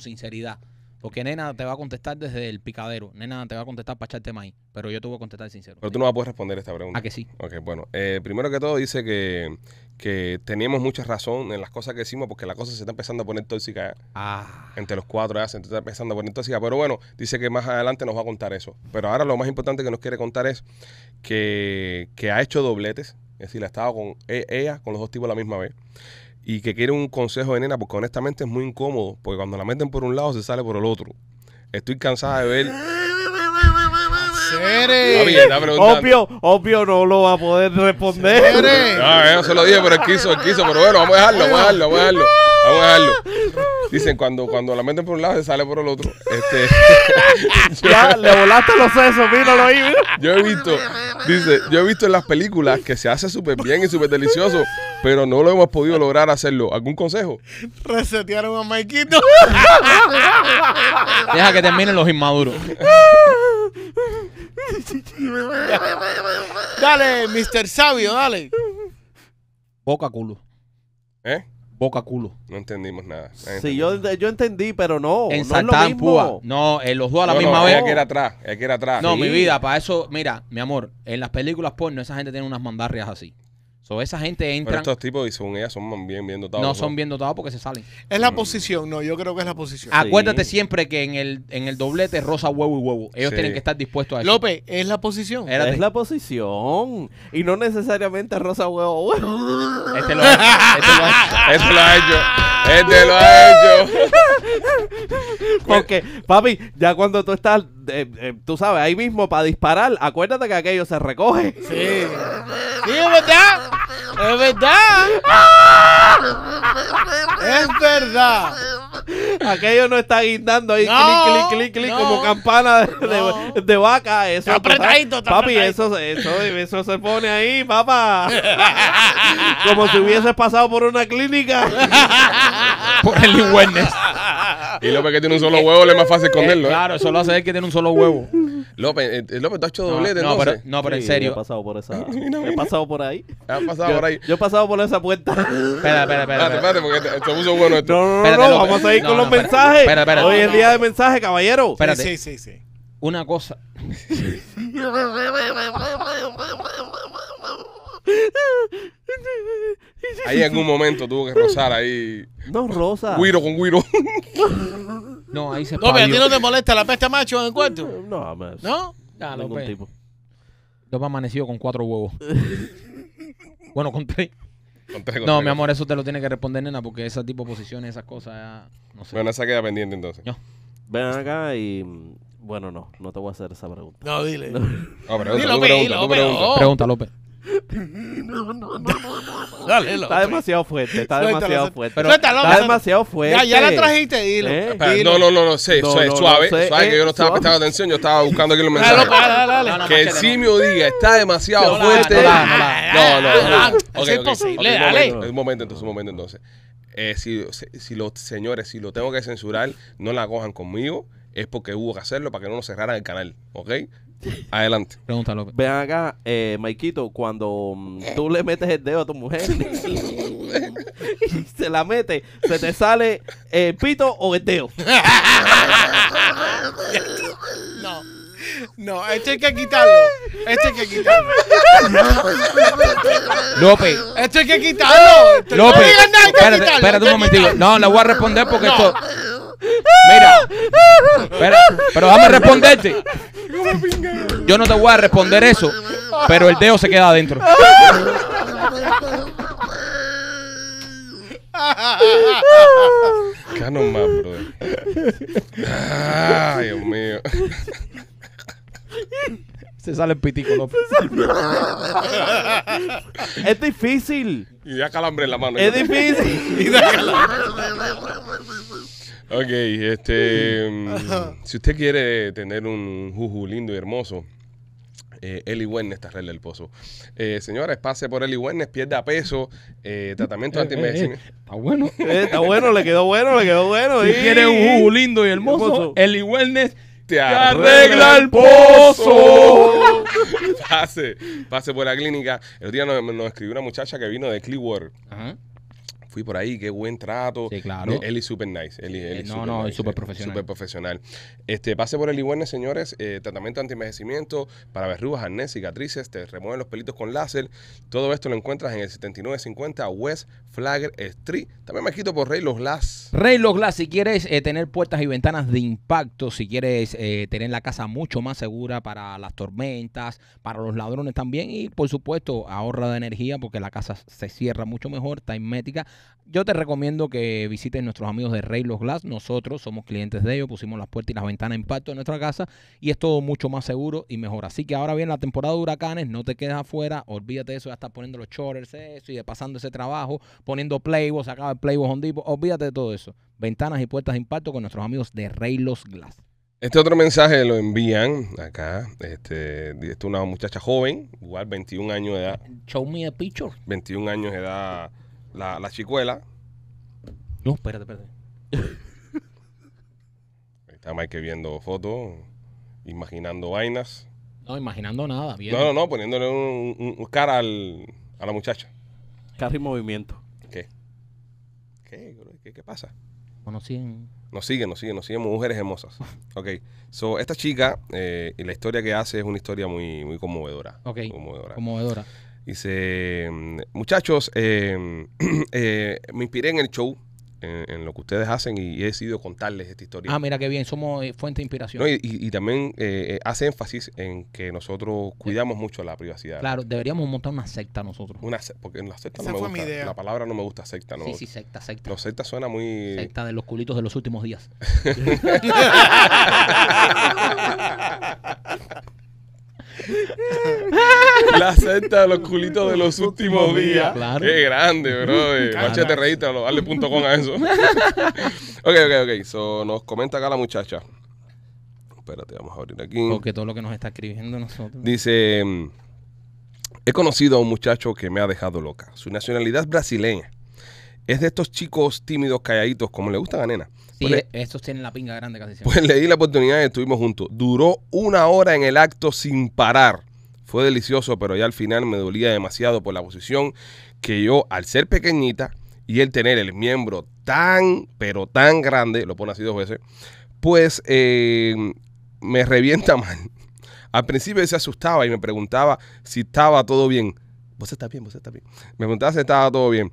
sinceridad. Porque nena te va a contestar desde el picadero. Nena te va a contestar para echarte maíz. Pero yo te voy a contestar sincero. Pero tú no vas a poder responder esta pregunta. Ah, que sí? Ok, bueno. Eh, primero que todo dice que, teníamos mucha razón en las cosas que hicimos porque la cosa se está empezando a poner tóxica. ¿eh? Ah. Entre los cuatro ya ¿eh? se está empezando a poner tóxica. Pero bueno, dice que más adelante nos va a contar eso. Pero ahora lo más importante que nos quiere contar es que, que ha hecho dobletes es decir, la estado con e, ella, con los dos tipos a la misma vez. Y que quiere un consejo de nena, porque honestamente es muy incómodo, porque cuando la meten por un lado se sale por el otro. Estoy cansada de ver Obvio, obvio no lo va a poder responder. No, ah, se lo dije, pero él quiso, él quiso. Pero bueno, vamos a dejarlo, vamos a dejarlo, vamos a dejarlo. Vamos a dejarlo. Dicen, cuando, cuando la meten por un lado, se sale por el otro. Este, (laughs) ya, le volaste los sesos, míralo ahí. Yo he visto, dice, yo he visto en las películas que se hace súper bien y súper delicioso, pero no lo hemos podido lograr hacerlo. ¿Algún consejo? Resetearon a maiquito Deja que terminen los inmaduros. (laughs) dale, Mr. Sabio, dale. Boca culo. ¿Eh? Boca culo. No entendimos nada. Sí, yo, yo entendí, pero no. En no No, eh, los dos a la misma vez. que atrás, que atrás. No, mi vida, para eso, mira, mi amor, en las películas porno esa gente tiene unas mandarrias así. So, esa gente entra. Estos tipos y según ellas son bien, bien dotados. No son bien dotados porque se salen. Es la posición, no, yo creo que es la posición. Acuérdate siempre que en el, en el doblete rosa huevo y huevo. Ellos tienen que estar dispuestos a eso. López, es la posición. Es la posición. Y no necesariamente rosa huevo huevo. Este lo ha hecho. Este lo ha hecho. (laughs) Este, este lo ha hecho. Porque, papi, ya cuando tú estás, eh, eh, tú sabes, ahí mismo para disparar, acuérdate que aquello se recoge. Sí. Sí, es verdad. Es verdad. Aquello no está guindando ahí, clic, clic, clic, clic, como campana de, vaca. Eso, Papi, Eso, eso, se pone ahí, papá. como si hubieses pasado por una clínica. por el Y lo que tiene un solo huevo, le es más fácil esconderlo. ¿eh? Claro, eso lo hace él que tiene un solo huevo. López, eh, eh, López, tú has hecho doblete, no, pero, no, pero en serio. He pasado por esa. (laughs) He pasado (laughs) por ahí. He pasado por ahí. Yo he pasado por esa puerta. (laughs) Espera, espera, espera. Espérate, espérate, porque te, puso bueno esto. No, no, vamos a ir con los mensajes. Espera, espera. Hoy es día de mensajes, caballero. Espérate. Sí, sí, sí. Una cosa. Ahí en algún momento tuvo que rozar ahí. No, Rosa. Guiro con Guiro. No, ahí se pero ¿a ti no te molesta la peste macho en el cuarto? No, ¿No? no, López. tipo. López amanecido con cuatro huevos. (laughs) bueno, con tres. Con no, mi amor, eso te lo tiene que responder, nena, porque ese tipo de posiciones, esas cosas, no sé. Bueno, esa queda pendiente entonces. No. Ven acá y bueno, no, no te voy a hacer esa pregunta. No, dile. (laughs) No, pregunta, oh. pregunta, López, Pregunta, López. (laughs) Dale, está demasiado fuerte, está demasiado fuerte. está demasiado fuerte. Ya, la trajiste, dilo. Eh, no, no, no, no, sé, suave, suave, que yo no eh, estaba prestando atención, yo estaba buscando aquí los mensajes. Que el simio diga, está demasiado fuerte. No, no, no. Es imposible, dale. Un momento entonces, un momento entonces. si, si, los señores, si lo tengo que censurar, no la cojan conmigo, es porque hubo que hacerlo para que no nos cerraran el canal, ¿ok? Adelante. Pregunta, López. Ven acá, eh, Maikito, cuando mm, tú le metes el dedo a tu mujer (laughs) y se la mete, ¿se te sale el pito o el dedo? No. No, este hay que quitarlo. Este hay que quitarlo. López. Este hay que quitarlo. no López. digas nada, Espérate, un momentito. No, No, voy a responder porque esto. Mira, pero, pero déjame responderte. Yo no te voy a responder eso, pero el dedo se queda adentro. Cano más, Ay, Dios mío. Se sale el pitico, ¿no? es difícil. Y da calambre en la mano. Es difícil. (laughs) y da calambre. Ok, este, mm, si usted quiere tener un juju lindo y hermoso, eh, Eli Wellness te arregla el pozo. Eh, señores, pase por Eli Wellness, pierda peso, eh, tratamiento eh, antimedicina. está bueno. (laughs) está bueno, le quedó bueno, le quedó bueno. Si quiere un jugo lindo y hermoso, Eli Wellness te arregla el pozo. (laughs) pase, pase por la clínica. El día nos, escribió una muchacha que vino de Clearwater. Ajá por ahí, qué buen trato. claro. Eh, Eli super nice. es no, super super eh, profesional. profesional. Este, pase por el Iguerne, señores. Eh, tratamiento anti para verrugas, arnés, cicatrices. Te remueven los pelitos con láser. Todo esto lo encuentras en el 7950 West Flagger Street. También me quito por Rey Los Glass. Rey Los Glass, si quieres tener puertas y ventanas de impacto, si quieres tener la casa mucho más segura para las tormentas, para los ladrones también y por supuesto ahorra de energía porque la casa se cierra mucho mejor, está hermética. Yo te recomiendo que visites nuestros amigos de Rey Los Glass. Nosotros somos clientes de ellos, pusimos las puertas y las ventanas en impacto en nuestra casa y es todo mucho más seguro y mejor. Así que ahora bien la temporada de huracanes, no te quedes afuera, olvídate de eso, ya estás poniendo los chores, eso y pasando ese trabajo, poniendo Playboy, acaba el Playboy Depot. olvídate de todo eso. Ventanas y puertas de impacto con nuestros amigos de Rey Los Glass. Este otro mensaje lo envían acá. Este, es una muchacha joven, igual 21 años de edad. Show me a picture. 21 años de edad la, chicuela. No, espérate, espérate. (laughs) Está Mike viendo fotos, imaginando vainas. No, imaginando nada. No, no, no, poniéndole un, cara al- a la muchacha. Carro y movimiento. ¿Qué? ¿Qué, ¿Qué, pasa? Bueno, siguen Nos siguen, nos siguen, nos siguen mujeres hermosas. (laughs) Ok, so esta chica eh, y la historia que hace es una historia muy, muy conmovedora. Ok. Conmovedora. conmovedora. Dice, muchachos, em, (clears throat) eh, me inspiré en el show, en, lo que ustedes hacen y he decidido contarles esta historia. Ah, mira qué bien, somos eh, fuente de inspiración. y, también eh, hace énfasis en que nosotros cuidamos mucho la privacidad. Claro, deberíamos montar una secta nosotros. Una porque la secta no me gusta. La palabra no me gusta secta, ¿no? Sí, sí, secta, secta. No, secta suena muy. Secta de los culitos de los últimos días. (laughs) (laughs) (laughs) La secta de los culitos de los últimos días. Claro. Qué grande, bro. Machete reíste, dale punto con a eso. (laughs) ok, ok, ok. So, nos comenta acá la muchacha. Espérate, vamos a abrir aquí. Porque todo lo que nos está escribiendo nosotros. Dice, mm, he conocido a un muchacho que me ha dejado loca. Su nacionalidad es brasileña es de estos chicos tímidos, calladitos, como le gusta, a nena. Sí, pues estos tienen la pinga grande casi siempre. Pues le di la oportunidad y estuvimos juntos. Duró una hora en el acto sin parar. Fue delicioso, pero ya al final me dolía demasiado por la posición que yo, al ser pequeñita y el tener el miembro tan, pero tan grande, lo pone así dos veces, pues eh, me revienta mal. Al principio se asustaba y me preguntaba si estaba todo bien. ¿Vos estás bien? ¿Vos estás bien? Me preguntaba si estaba todo bien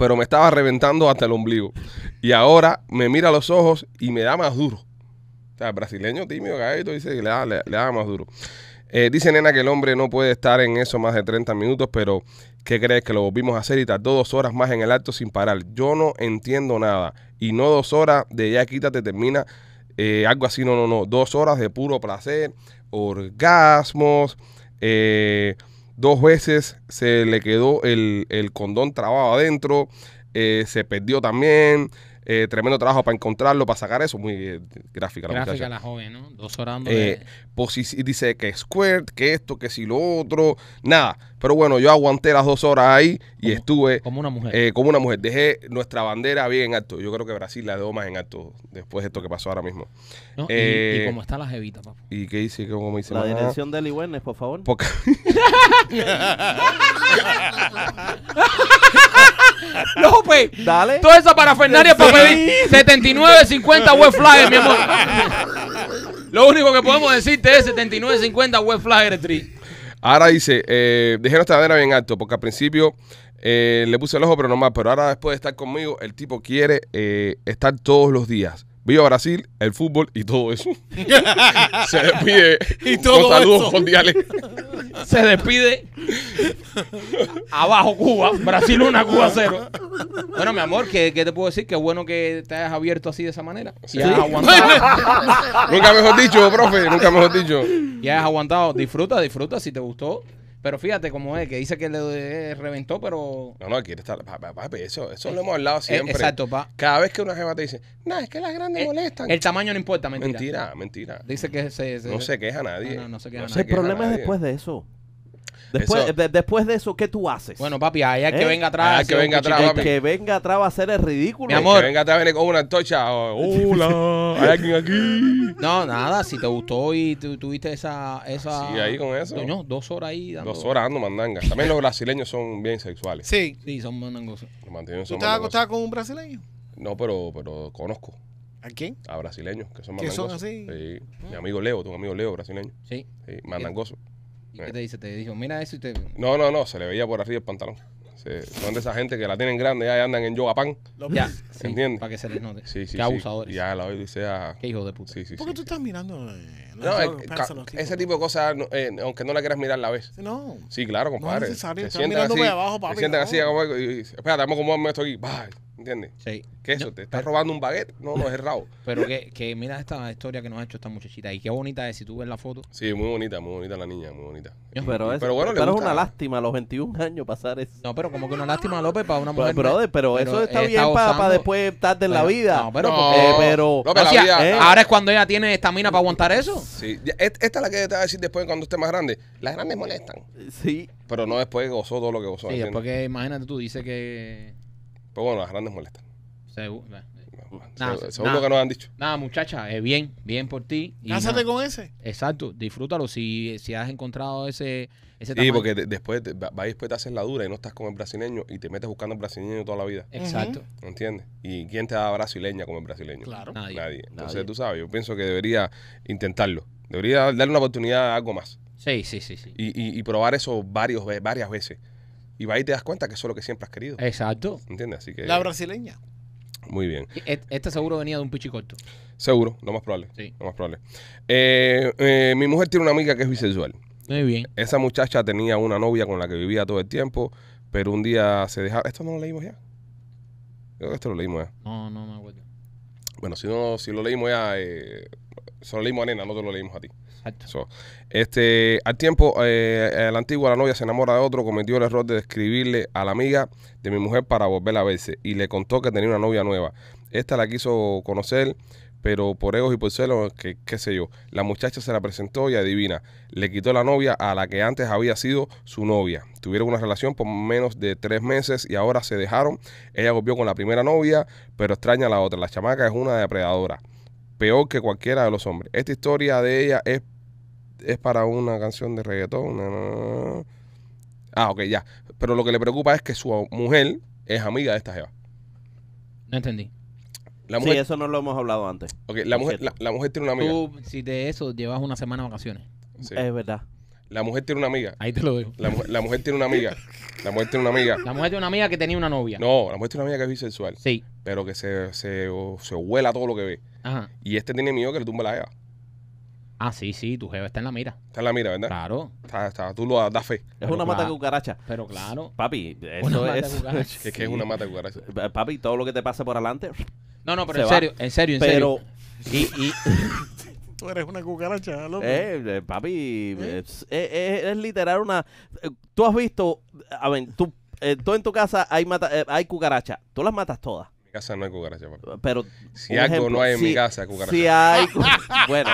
pero me estaba reventando hasta el ombligo. Y ahora me mira a los ojos y me da más duro. O sea, el brasileño tímido, gaito, dice que le da, le, da más duro. Eh, dice nena que el hombre no puede estar en eso más de 30 minutos, pero ¿qué crees que lo volvimos a hacer y tardó dos horas más en el acto sin parar? Yo no entiendo nada. Y no dos horas de ya te termina. Eh, algo así, no, no, no. Dos horas de puro placer, orgasmos, eh, Dos veces se le quedó el, el condón trabado adentro. Eh, se perdió también. Eh, tremendo trabajo para encontrarlo, para sacar eso. Muy eh, gráfica la Gráfica la joven, ¿no? Dos horas. Eh, Dice que Squirt, que esto, que si lo otro. Nada. Pero bueno, yo aguanté las dos horas ahí y estuve. Como una mujer. Eh, como una mujer. Dejé nuestra bandera bien en alto. Yo creo que Brasil la dejó más en alto después de esto que pasó ahora mismo. y, cómo eh, como está la jevita, papá. ¿Y qué dice? ¿Cómo me dice? La dirección de Eli por favor. Porque... López, (laughs) pues, dale. Toda esa parafernalia para pedir 79.50 web flyer, mi amor. (laughs) Lo único que podemos decirte es 79.50 web flyer Ahora dice, eh, dijeron esta bien alto, porque al principio eh, le puse el ojo, pero no más. Pero ahora después de estar conmigo, el tipo quiere eh, estar todos los días. Viva Brasil, el fútbol y todo eso. (laughs) Se despide. Y todo saludos eso. cordiales. Se despide. Abajo Cuba, Brasil 1, Cuba 0. Bueno, mi amor, ¿qué, qué te puedo decir? Qué bueno que te hayas abierto así de esa manera. Y has aguantado. (laughs) nunca mejor dicho, profe, nunca mejor dicho. Y has aguantado. Disfruta, disfruta. Si te gustó, pero fíjate cómo es, que dice que le eh, reventó, pero. No, no, quiere estar eso, eso lo eh, hemos hablado eh, siempre. Exacto, pa. Cada vez que una jeba te dice, no es que las grandes molestan. El tamaño no importa, mentira. Mentira, mentira. Dice que se. no se queja nadie. No, no, se queja nadie. El problema es después de eso. Después, de, después de eso, ¿qué tú haces? Bueno, papi, hay que ¿Eh? venga atrás. Hay que venga atrás, que venga atrás va a ser el ridículo. Mi amor. que venga atrás viene con una antorcha. Oh, hola, hay alguien aquí. (laughs) No, nada, si te gustó y tuviste esa, esa. Sí, ahí con eso. No, dos horas ahí. Dando... Dos horas dando mandanga. También los (laughs) brasileños son bien sexuales. Sí. Sí, son mandangosos. ¿Tú te acostado con un brasileño? No, pero, pero conozco. ¿A quién? A brasileños, que son mandangosos. ¿Qué son así. Sí. Ah. Mi amigo Leo, tu amigo Leo brasileño. Sí. sí mandangoso. ¿Y qué te dice? Te dijo, mira eso y te. No, no, no, se le veía por arriba el pantalón. Se- son de esa gente que la tienen grande, ya andan en yoga pan. Ya, sí, ¿Entiendes? para que se les note. Sí, sí, Qué abusadores. Ya la hoy dice Qué hijo de puta. Sí, sí, ¿Por qué tú estás mirando? Eh, no, eh, ese tipo de cosas, eh, aunque no la quieras mirar, la vez. No. Sí, claro, compadre. necesario, Se sientan mirando así, abajo, se sientan así, como- y- espérate, vamos como acomodarme esto aquí. Bye. ¿Entiendes? Sí. es eso, te estás robando un baguette. No, no es el (laughs) Pero que, que mira esta historia que nos ha hecho esta muchachita. Y qué bonita es, si tú ves la foto. Sí, muy bonita, muy bonita la niña, muy bonita. pero, pero, bueno, pero es una lástima a los 21 años pasar eso. No, pero como que una lástima, López, para una mujer. Pero, eso está, bien para, después tarde en la vida. No, pero. porque, eh, pero eh. ahora es cuando ella tiene estamina para aguantar eso. Sí, e, esta es la que te voy a decir después cuando esté más grande. Las grandes molestan. Sí. Pero no después gozó todo lo que gozó. Sí, porque imagínate tú, dice que pero bueno, las grandes molestan. Eh, seguro que nos han dicho. Nada, muchacha, es eh, bien, bien por ti. Cásate con ese. Exacto, disfrútalo si, si has encontrado ese, ese Sí, porque después, te, va, después te haces la dura y no estás con el brasileño y te metes buscando el brasileño toda la vida. Exacto. ¿Entiendes? ¿Y quién te da brasileña como el brasileño? Claro. Nadie. Nadie. Entonces tú sabes, yo pienso que debería intentarlo. Debería darle una oportunidad a algo más. Sí, sí, sí. sí. Y, y, probar eso varias veces. Y va y te das cuenta que eso es lo que siempre has querido. Exacto. ¿Entiendes? Así que. La brasileña. Muy bien. E, e, Esta seguro venía de un pichicorto. Seguro, lo más probable. Sí. Lo más probable. Eh, eh, mi mujer tiene una amiga que es bisexual. Muy bien. Esa muchacha tenía una novia con la que vivía todo el tiempo, pero un día se dejaba. ¿Esto no lo leímos ya? Creo que esto lo leímos ya. No, no me acuerdo. Bueno, si no, si lo leímos ya, eh, se leímos a Nena, no te lo leímos a ti este, al tiempo, eh, la antigua la novia se enamora de otro, cometió el error de escribirle a la amiga de mi mujer para volver a verse y le contó que tenía una novia nueva. Esta la quiso conocer, pero por egos y por celos, que, qué sé yo. La muchacha se la presentó y adivina, le quitó la novia a la que antes había sido su novia. Tuvieron una relación por menos de tres meses y ahora se dejaron. Ella volvió con la primera novia, pero extraña a la otra. La chamaca es una depredadora peor que cualquiera de los hombres. Esta historia de ella es, es para una canción de reggaetón. Ah, ok, ya. Pero lo que le preocupa es que su mujer es amiga de esta jeva. No entendí. La sí, eso no lo hemos hablado antes. Ok, la mujer, tiene una amiga. Tú, si de eso, llevas una semana de vacaciones. Es verdad. La mujer tiene una amiga. Ahí te lo dejo. La, mujer tiene una amiga. La mujer tiene una amiga. La mujer tiene una amiga que tenía una novia. No, la mujer tiene una amiga que es bisexual. Sí. Pero que se, se, se huela todo lo que ve. Ajá. Y este tiene miedo que le tumbe la jeva. Ah, sí, sí, tu jefe está en la mira. Está en la mira, ¿verdad? Claro, Está, está, tú lo das fe. Es una mata de cucaracha. pero claro. Papi, eso es. Es que es una mata de cucaracha. Eh, papi, todo lo que te pasa por adelante. No, no, pero en serio, en serio, en serio. Pero. Y, y- (laughs) Tú eres una cucaracha, loco. Eh, eh papi, ¿Eh? Eh, es, literal una... Tú has visto, a ver, tú, tú en tu casa hay, mata, hay cucarachas, tú las matas todas. En mi casa no hay cucaracha, papá. Pero, Si algo no hay en mi casa, cucaracha. Si hay... cucaracha (laughs) bueno,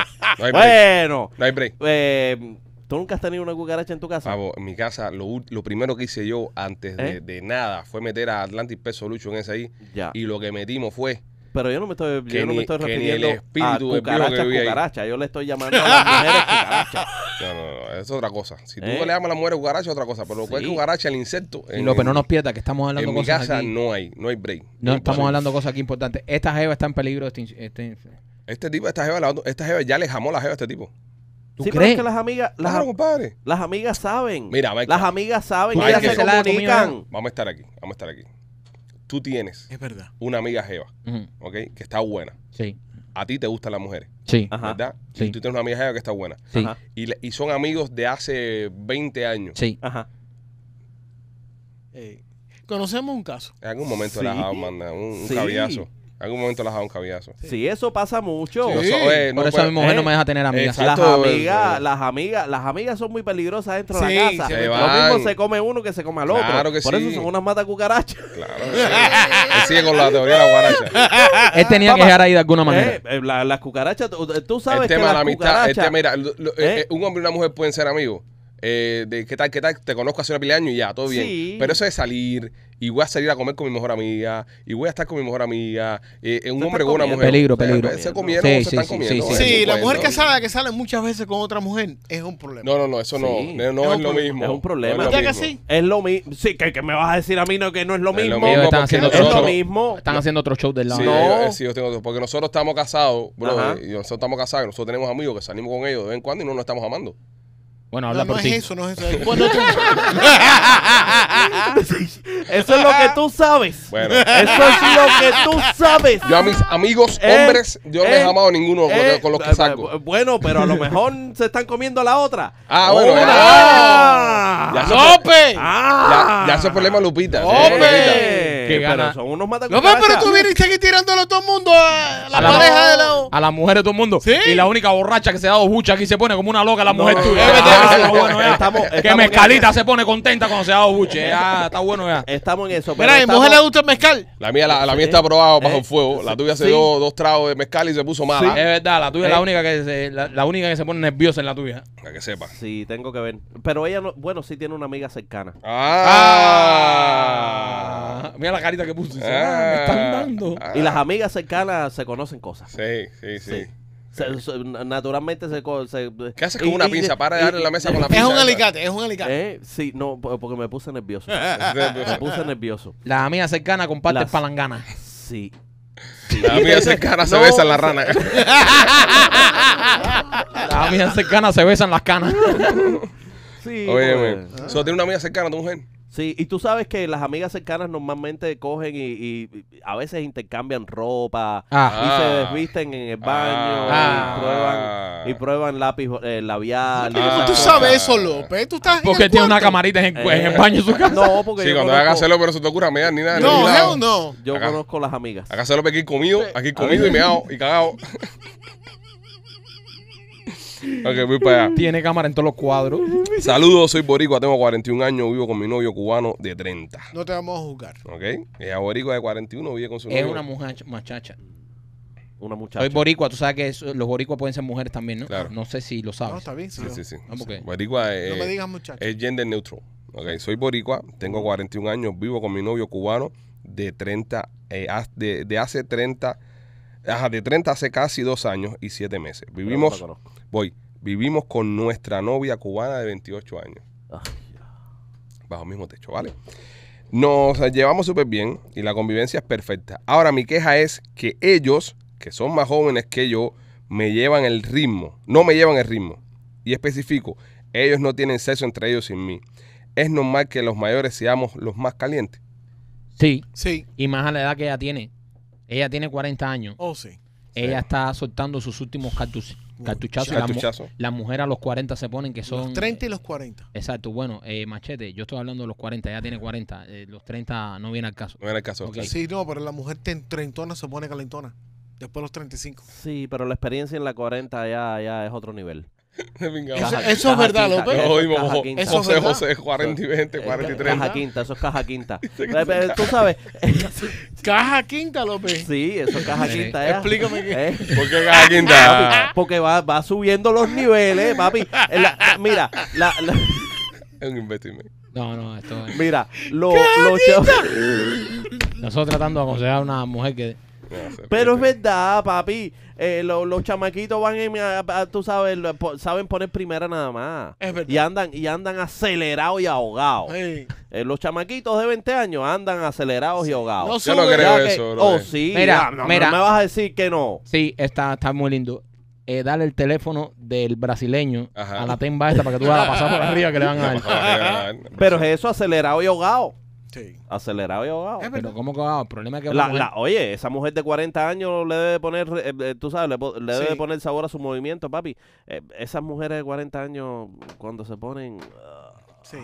bueno. No hay break. ¿Tú nunca has tenido una cucaracha en tu casa? en mi casa, lo, lo primero que hice yo antes de, nada fue meter a Atlantic Peso Lucho en ese ahí. Ya. Y lo que metimos fue pero yo no me estoy, yo no me estoy refiriendo a cucarachas, cucarachas. Yo le estoy llamando a las (laughs) mujeres cucarachas. No, no, no, es otra cosa. Si tú ¿Eh? le llamas a las mujeres cucarachas, es otra cosa. Pero lo que sí. es el insecto. En, y lo que no nos pierda, que estamos hablando cosas. En mi casa no hay, no hay break. No, estamos hablando cosas aquí importantes. Esta jeva está en peligro. Este, este, este tipo, esta jeva, esta jeva ya le jamó la jeva a este tipo. ¿Tú crees? que las amigas. Las, Las amigas saben. Mira, Las amigas saben, ellas se comunican. Vamos a estar aquí, vamos a estar aquí tú tienes es verdad. una amiga Jeva, Que está buena. Sí. A ti te gustan las mujeres. Sí. ¿Verdad? tú tienes una amiga Jeva que está buena. Y, son amigos de hace 20 años. Sí. Ajá. Eh, conocemos un caso. En algún momento la un, un algún momento las dado un cabellazo. Sí, eso pasa mucho. Eh, por eso pues, mi mujer no eh, me deja tener amigas. las amigas, eh. las amigas, las amigas son muy peligrosas dentro de la casa. Lo mismo se come uno que se come al otro. Claro que Por eso son unas matas cucarachas. Claro que sí. Sigue con la teoría de la cucarachas (laughs) Él tenía que dejar ahí de alguna manera. las cucarachas, tú sabes el tema, de la amistad, mira, un hombre y una mujer pueden ser amigos. Eh, de qué tal, qué tal, te conozco hace una pila y ya, todo bien. Pero eso de salir, y voy a salir a comer con mi mejor amiga y voy a estar con mi mejor amiga eh, eh un hombre con una mujer peligro peligro se, comieron se están comiendo sí, la mujer casada que sale muchas veces con otra mujer es un problema no no no eso no no, es, lo mismo es un problema es, lo es lo mismo sí que, me vas a decir a mí no que no es lo mismo, es lo mismo están haciendo otro, están haciendo otro show del lado no. Eh, eh, sí yo tengo otro, porque nosotros estamos casados y nosotros estamos casados nosotros tenemos amigos que salimos con ellos de vez en cuando y no nos estamos amando bueno, habla no, por ti. No es eso, no es eso. (laughs) (laughs) (laughs) Eso es lo que tú sabes. Eso es lo que tú sabes. Yo a mis amigos eh, hombres, yo no les he eh, amado ninguno eh, con los que saco Bueno, pero a lo mejor se están comiendo la otra. Ah, bueno. Ya, ya, ¡Lope! Ah. Ya, ya, problema Lupita. ¡Ope! que gana. Pero No, pero, pero tú vienes aquí tirándolo a todo el mundo. Eh, a la, pareja de la. A las mujeres de todo el mundo. Y la única borracha que se ha dado bucha aquí se pone como una loca la mujer tuya. bueno que mezcalita se pone contenta cuando se ha dado buche. (laughs) está bueno ya. Estamos en eso. Pero Mira, ¿a mujer le gusta el mezcal? La mía, la, mía está probada bajo el eh, fuego. La tuya se dio dos tragos de mezcal y se puso mala. Es verdad, la tuya es la eh. única que se, la, única que se pone nerviosa en la tuya. Para que sepa. Sí, tengo que ver. Pero ella bueno, sí tiene una amiga cercana. Ah. ah la carita que puso. ah, me están ah, dando. Ah. Y las amigas cercanas se conocen cosas. Sí, sí, sí. naturalmente se, se- ¿Qué haces con una pinza? Para de darle la mesa con la pinza. Es un alicate, es un alicate. Eh, sí, no, porque me puse nervioso. (laughs) me puse nervioso. Las amigas cercanas comparte Las- palangana. Sí. La amigas cercana se besan las en la rana. La (laughs) amiga cercana se besan las canas. Sí. Oye, pues. tiene una amiga cercana, tu mujer. Sí, y tú sabes que las amigas cercanas normalmente cogen y, y, a veces intercambian ropa y se ah. desvisten en el baño y ah. prueban, y, prueban, lápiz eh, labial. tú ah, sabes eso, López? ¿Tú estás porque tiene una camarita en, en, el eh, baño su casa. No, porque. Sí, cuando conozco, eso, pero eso te ocurre a ni nada. No, yo no. Yo conozco las amigas. Acá se aquí comido, aquí comido y meado y cagado. Tiene cámara en todos los cuadros. (laughs) Saludos, soy boricua, tengo 41 años, vivo con mi novio cubano de 30. No te vamos a juzgar. Ok, ella eh, boricua de 41 vive con su novio. Es una muchacha Una muchacha. Soy boricua, tú sabes que los boricuas pueden ser mujeres también, ¿no? Claro. No sé si lo sabes. No, está bien, sí. Sí, sí, ah, Boricua es, No me digas muchacha es gender neutral. Ok, soy boricua, tengo 41 años, vivo con mi novio cubano de 30, eh, de, hace 30, ajá, de 30 hace casi dos años y siete meses. Vivimos Voy, vivimos con nuestra novia cubana de 28 años. Bajo el mismo techo, ¿vale? Nos llevamos súper bien y la convivencia es perfecta. Ahora mi queja es que ellos, que son más jóvenes que yo, me llevan el ritmo. No me llevan el ritmo. Y especifico, ellos no tienen sexo entre ellos sin mí. Es normal que los mayores seamos los más calientes. Sí. Sí. Y más a la edad que ella tiene. Ella tiene 40 años. Oh, sí. Ella está soltando sus últimos cartuchos. Cartuchazo. La, mujer a los 40 se ponen que son... Los 30 y los 40. Exacto. Bueno, eh, Machete, yo estoy hablando de los 40, ya tiene 40. Eh, los 30 no viene al caso. No viene al caso. Sí, no, pero la mujer no se pone calentona. Después los 35. Sí, pero la experiencia en la 40 ya, ya es otro nivel. (laughs) Eso, es verdad, López. José, José, 40 y 20, cuarenta y Caja quinta, eso es caja quinta. (laughs) Tú sabes. (laughs) caja quinta, López. Sí, eso es caja quinta. ¿eh? Explícame qué. ¿Eh? ¿Por qué caja quinta? Porque va, subiendo los niveles, papi. Eh, mira, la, es un investimento. No, no, esto es. Mira, lo, Nosotros tratando de aconsejar a una mujer que pero es verdad, papi. los chamaquitos van, en- tú sabes, saben poner primera nada más. Y andan, y andan acelerados y ahogados. los chamaquitos de 20 años andan acelerados y ahogados. no Yo no creo eso, bro. sí. Mira, no, me vas a decir que no. Sí, está, está muy lindo. dale el teléfono del brasileño a la temba esta para que tú la a por arriba que le van a dar. Pero es eso, acelerado y ahogado. Sí. Acelerado y ahogado. pero ¿cómo que ahogado? El problema es que... oye, esa mujer de 40 años le debe poner, eh, eh, tú sabes, le, debe poner sabor a su movimiento, papi. Eh, esas mujeres de 40 años, cuando se ponen... Uh... Sí.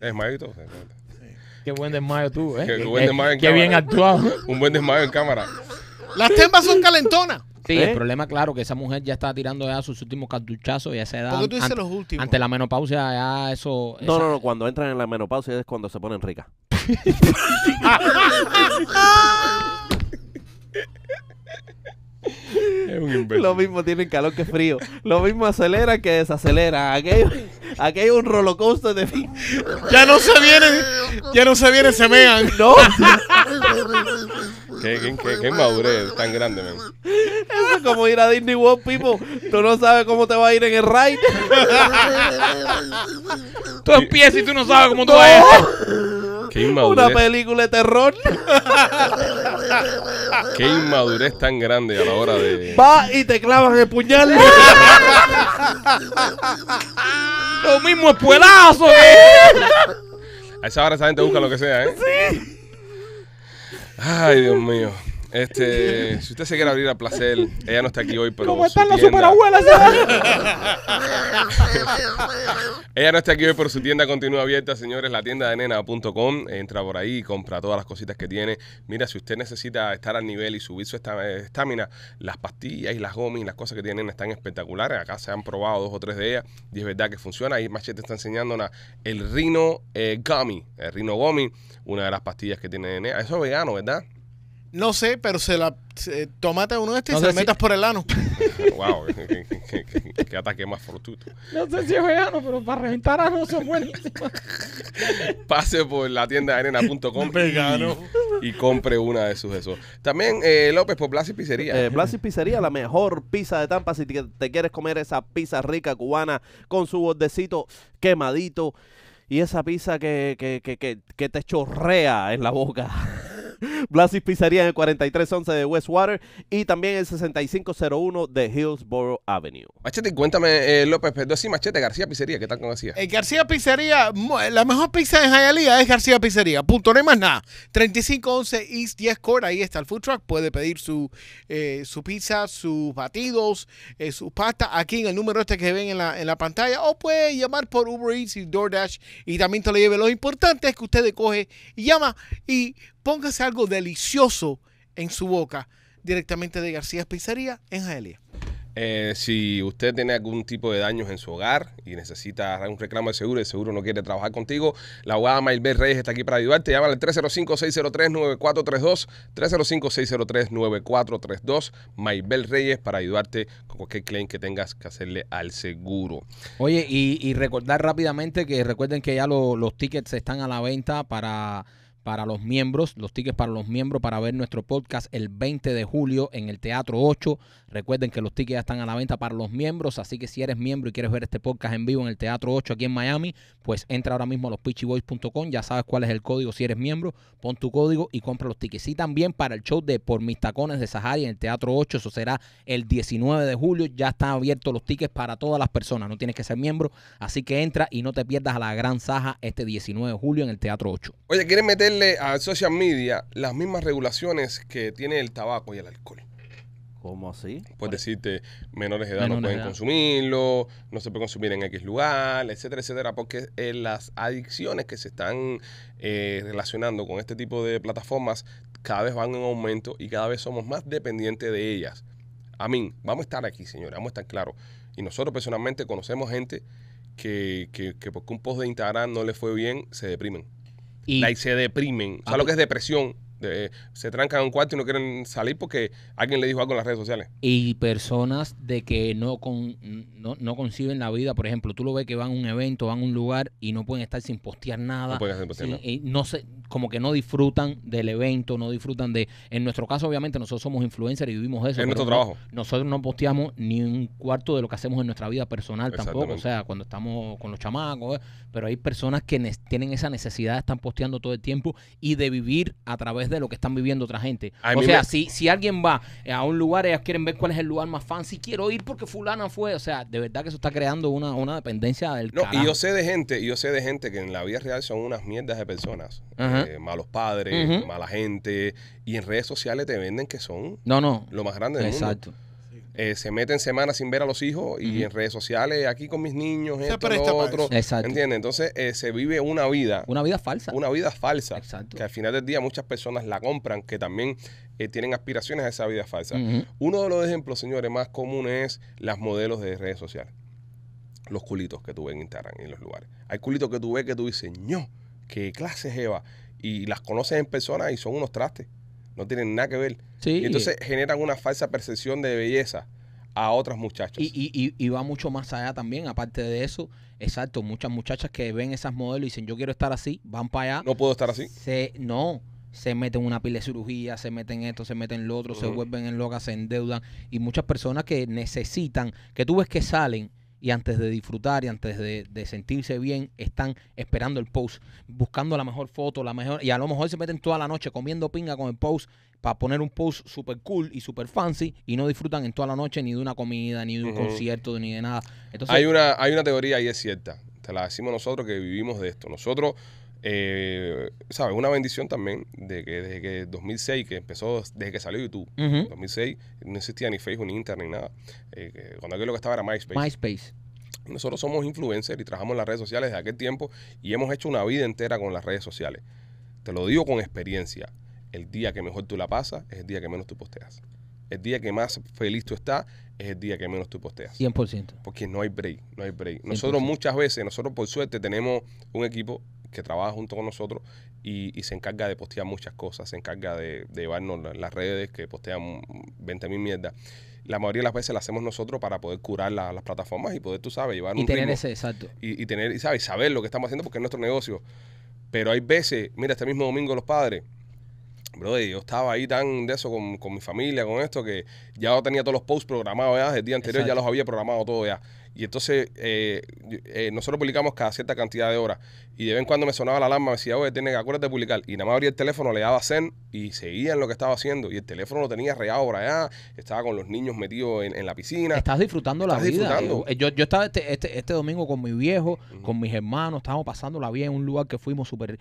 Es todo? Sí. Qué buen desmayo tú, ¿eh? Qué, buen desmayo en Qué bien actuado. Un buen desmayo en cámara. Las tembas son calentonas. Sí, el ¿Eh? problema, claro, que esa mujer ya está tirando ya sus últimos cartuchazos y a esa edad. ante, la menopausia, ya eso. No, no, no, cuando entran en la menopausia es cuando se ponen ricas. (laughs) (laughs) Es Lo mismo tienen calor que frío. Lo mismo acelera que desacelera. Aquí hay, aquí hay un roller de Ya no se vienen. Ya no se vienen, se mean. No. qué, qué, qué, madurez tan grande, man. Eso es como ir a Disney World, Pipo. Tú no sabes cómo te va a ir en el ride. (laughs) tú empiezas y tú no sabes cómo tú no. Una película de terror. (laughs) Qué inmadurez tan grande a la hora de. Va y te clavan el puñal. (laughs) Lo mismo espuelazo! ¿eh? A esa hora esa gente busca lo que sea, ¿eh? Sí. Ay, Dios mío. Este, si usted se quiere abrir a placer, ella no está aquí hoy, pero. ¿Cómo están las superabuelas? Eh? (laughs) ella no está aquí hoy, pero su tienda continúa abierta, señores. La tienda de nena.com. Entra por ahí, compra todas las cositas que tiene. Mira, si usted necesita estar al nivel y subir su eh, estamina, las pastillas y las gomis y las cosas que tienen están espectaculares. Acá se han probado dos o tres de ellas y es verdad que funciona. Ahí Machete está enseñándonos el Rino eh, Gummy, el Rino Gummy, una de las pastillas que tiene nena. Eso es vegano, ¿verdad? No sé, pero se la tomate uno de estos y se lo metas por el ano. (laughs) wow, qué, ataque más fortuito. No sé si es vegano, pero para reventar ano se muere. (laughs) Pase por la tienda arena.com (laughs) y, y, compre una de sus esos. También eh, López por Blasi y Pizzería. Eh, y Pizzería, la mejor pizza de Tampa. Si te, quieres comer esa pizza rica cubana con su bordecito quemadito y esa pizza que, que, que, que, que te chorrea en la boca. (laughs) Blasis Pizzería en el 4311 de Westwater y también el 6501 de Hillsborough Avenue. Machete, cuéntame, eh, López, sí, pues, Machete, García Pizzería, ¿qué tal con García? El eh, García Pizzería, eh, la mejor pizza en Hialeah es García Pizzería, punto, no hay más nada. 3511 East 10 Court, ahí está el food truck, puede pedir su, su pizza, sus batidos, sus pastas, aquí en el número este que ven en la, en la pantalla, o puede llamar por Uber Eats y DoorDash y también te lo lleve. Lo importante es que usted le coge y llama y póngase algo delicioso en su boca directamente de García Pizzería en Jaelía. Eh, si usted tiene algún tipo de daños en su hogar y necesita un reclamo de seguro y el seguro no quiere trabajar contigo, la abogada Maybell Reyes está aquí para ayudarte. Llámale al 305-603-9432, 305-603-9432, Maybel Reyes para ayudarte con cualquier claim que tengas que hacerle al seguro. Oye, y, recordar rápidamente que recuerden que ya los tickets están a la venta para para los miembros, los tickets para los miembros para ver nuestro podcast el 20 de julio en el Teatro 8. Recuerden que los tickets ya están a la venta para los miembros, así que si eres miembro y quieres ver este podcast en vivo en el Teatro 8 aquí en Miami, pues entra ahora mismo a los pitchyboys.com ya sabes cuál es el código si eres miembro, pon tu código y compra los tickets. Y también para el show de Por Mis Tacones de Sahari en el Teatro 8, eso será el 19 de julio, ya están abiertos los tickets para todas las personas, no tienes que ser miembro, así que entra y no te pierdas a la gran Saja este 19 de julio en el Teatro 8. Oye, quieres meter a social media las mismas regulaciones que tiene el tabaco y el alcohol. ¿Cómo así? Pues decirte, menores de edad no pueden consumirlo, no se puede consumir en X lugar, etcétera, etcétera, porque eh, las adicciones que se están eh, relacionando con este tipo de plataformas cada vez van en aumento y cada vez somos más dependientes de ellas. A mí, vamos a estar aquí, señores, vamos a estar claros. Y nosotros personalmente conocemos gente que, que porque un post de Instagram no le fue bien, se deprimen y se deprimen. ¿Sabes ah, lo pues que es depresión? se trancan un cuarto y no quieren salir porque alguien le dijo algo en las redes sociales. Y personas de que no, con, no, conciben la vida, por ejemplo, tú lo ves que van a un evento, van a un lugar y no pueden estar sin postear nada. No pueden estar postear nada. Y no se, como que no disfrutan del evento, no disfrutan de... En nuestro caso, obviamente, nosotros somos influencers y vivimos eso. Es nuestro trabajo. Nosotros no posteamos ni un cuarto de lo que hacemos en nuestra vida personal tampoco, o sea, cuando estamos con los chamacos, eh, pero hay personas que tienen esa necesidad, están posteando todo el tiempo y de vivir a través de de lo que están viviendo otra gente. o sea, si, alguien va eh, a un lugar, ellas quieren ver cuál es el lugar más fancy, quiero ir porque fulana fue. O sea, de verdad que eso está creando una, dependencia del No, y yo sé de gente, yo sé de gente que en la vida real son unas mierdas de personas. Eh, malos padres, mala gente. Y en redes sociales te venden que son no, no. lo más grande del mundo. Exacto. Eh, se meten semanas sin ver a los hijos y en redes sociales, aquí con mis niños, se esto, otro. Entonces eh, se vive una vida. Una vida falsa. Una vida falsa. Que al final del día muchas personas la compran, que también eh, tienen aspiraciones a esa vida falsa. Uno de los ejemplos, señores, más comunes es las modelos de redes sociales. Los culitos que tú ves en Instagram y en los lugares. Hay culitos que tú ves que tú dices, no, qué clase Eva. Y las conoces en persona y son unos trastes no tienen nada que ver. Y entonces generan una falsa percepción de belleza a otras muchachas. Y, y, y, va mucho más allá también, aparte de eso, exacto, muchas muchachas que ven esas modelos y dicen yo quiero estar así, van para allá. No puedo estar así. Se, no, se meten una pila de cirugía, se meten esto, se meten lo otro, se vuelven en locas, se endeudan. Y muchas personas que necesitan, que tú ves que salen y antes de disfrutar y antes de, sentirse bien, están esperando el post, buscando la mejor foto, la mejor, y a lo mejor se meten toda la noche comiendo pinga con el post para poner un post super cool y super fancy y no disfrutan en toda la noche ni de una comida, ni de un concierto, ni de nada. Entonces, hay, una, hay una teoría y es cierta, te la decimos nosotros que vivimos de esto. Nosotros eh, ¿Sabes? Una bendición también de que desde que 2006, que empezó, desde que salió YouTube, 2006, no existía ni Facebook, ni Internet, ni nada. Eh, cuando aquello que estaba era MySpace. MySpace. Nosotros somos influencers y trabajamos en las redes sociales desde aquel tiempo y hemos hecho una vida entera con las redes sociales. Te lo digo con experiencia. El día que mejor tú la pasas es el día que menos tú posteas. El día que más feliz tú estás es el día que menos tú posteas. 100%. Porque no hay break, no hay break. Nosotros muchas veces, nosotros por suerte tenemos un equipo que trabaja junto con nosotros y, se encarga de postear muchas cosas, se encarga de, llevarnos las redes, que postean 20.000 mil mierdas la mayoría de las veces la hacemos nosotros para poder curar las plataformas y poder, tú sabes, llevar y tener ese, exacto. Y, tener, sabes, saber lo que estamos haciendo porque es nuestro negocio. Pero hay veces, mira, este mismo domingo los padres, brother, yo estaba ahí tan de eso con, mi familia, con esto, que ya tenía todos los posts programados ya el día anterior, ya los había programado todo ya. Y entonces eh, eh, nosotros publicamos cada cierta cantidad de horas. Y de vez en cuando me sonaba la alarma, me decía, oye, tiene que acuérdate de publicar. Y nada más abría el teléfono, le daba zen y seguía en lo que estaba haciendo. Y el teléfono lo tenía reado por allá, estaba con los niños metidos en, en la piscina. Estás disfrutando la vida. Eh. Yo, yo estaba este, este, este, domingo con mi viejo, con mis hermanos, estábamos la vida en un lugar que fuimos súper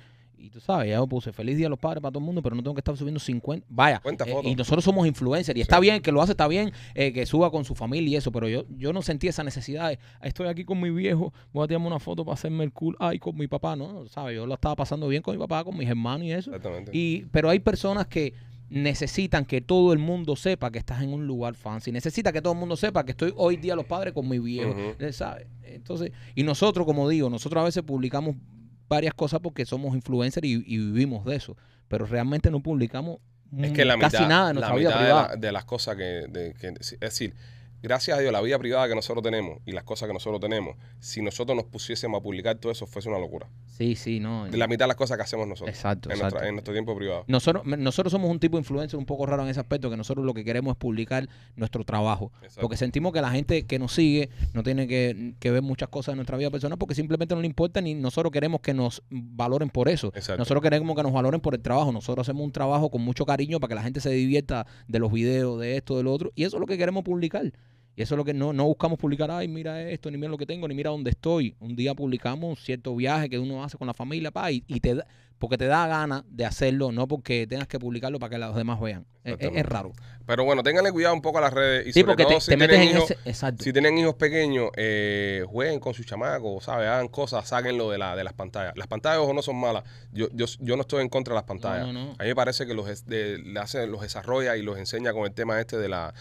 tú sabes, ya puse feliz día los padres para todo el mundo, pero no tengo que estar subiendo 50. Vaya, eh, y nosotros somos influencers. Y está bien, que lo hace, está bien, eh, que suba con su familia y eso, pero yo, yo no sentí esa necesidad. Ah, estoy aquí con mi viejo, voy a tirarme una foto para hacerme el cool, ay, con mi papá, ¿no? ¿Sabes? Yo lo estaba pasando bien con mi papá, con mis hermanos y eso. Y, pero hay personas que necesitan que todo el mundo sepa que estás en un lugar fancy. Necesita que todo el mundo sepa que estoy hoy día los padres con mi viejo. Eh, Entonces, y nosotros, como digo, nosotros a veces publicamos varias cosas porque somos influencers y, vivimos de eso, pero realmente no publicamos es casi nada mitad De, de, las cosas que, de, es decir, gracias a Dios, la vida privada que nosotros tenemos y las cosas que nosotros tenemos, si nosotros nos pusiésemos a publicar todo eso, fuese una locura. Sí, sí, no. De la mitad de las cosas que hacemos nosotros. En, nuestro tiempo privado. Nosotros, nosotros somos un tipo de influencer un poco raro en ese aspecto, que nosotros lo que queremos es publicar nuestro trabajo. Porque sentimos que la gente que nos sigue no tiene que, ver muchas cosas de nuestra vida personal porque simplemente no le importa ni nosotros queremos que nos valoren por eso. Nosotros queremos que nos valoren por el trabajo. Nosotros hacemos un trabajo con mucho cariño para que la gente se divierta de los videos, de esto, del otro. Y eso es lo que queremos publicar. Y eso es lo que no, no buscamos publicar, ay, mira esto, ni mira lo que tengo, ni mira dónde estoy. Un día publicamos un cierto viaje que uno hace con la familia, pa, y, te porque te da ganas de hacerlo, no porque tengas que publicarlo para que los demás vean. Es, raro. Pero bueno, ténganle cuidado un poco a las redes. Y sí, porque te, si metes en hijos, Si tienen hijos pequeños, eh, jueguen con sus chamacos, ¿sabes? Hagan cosas, sáquenlo de, la, de las pantallas. Las pantallas, ojo, no son malas. Yo, yo, yo no estoy en contra de las pantallas. A mí me parece que los, de, los desarrolla y los enseña con el tema este de la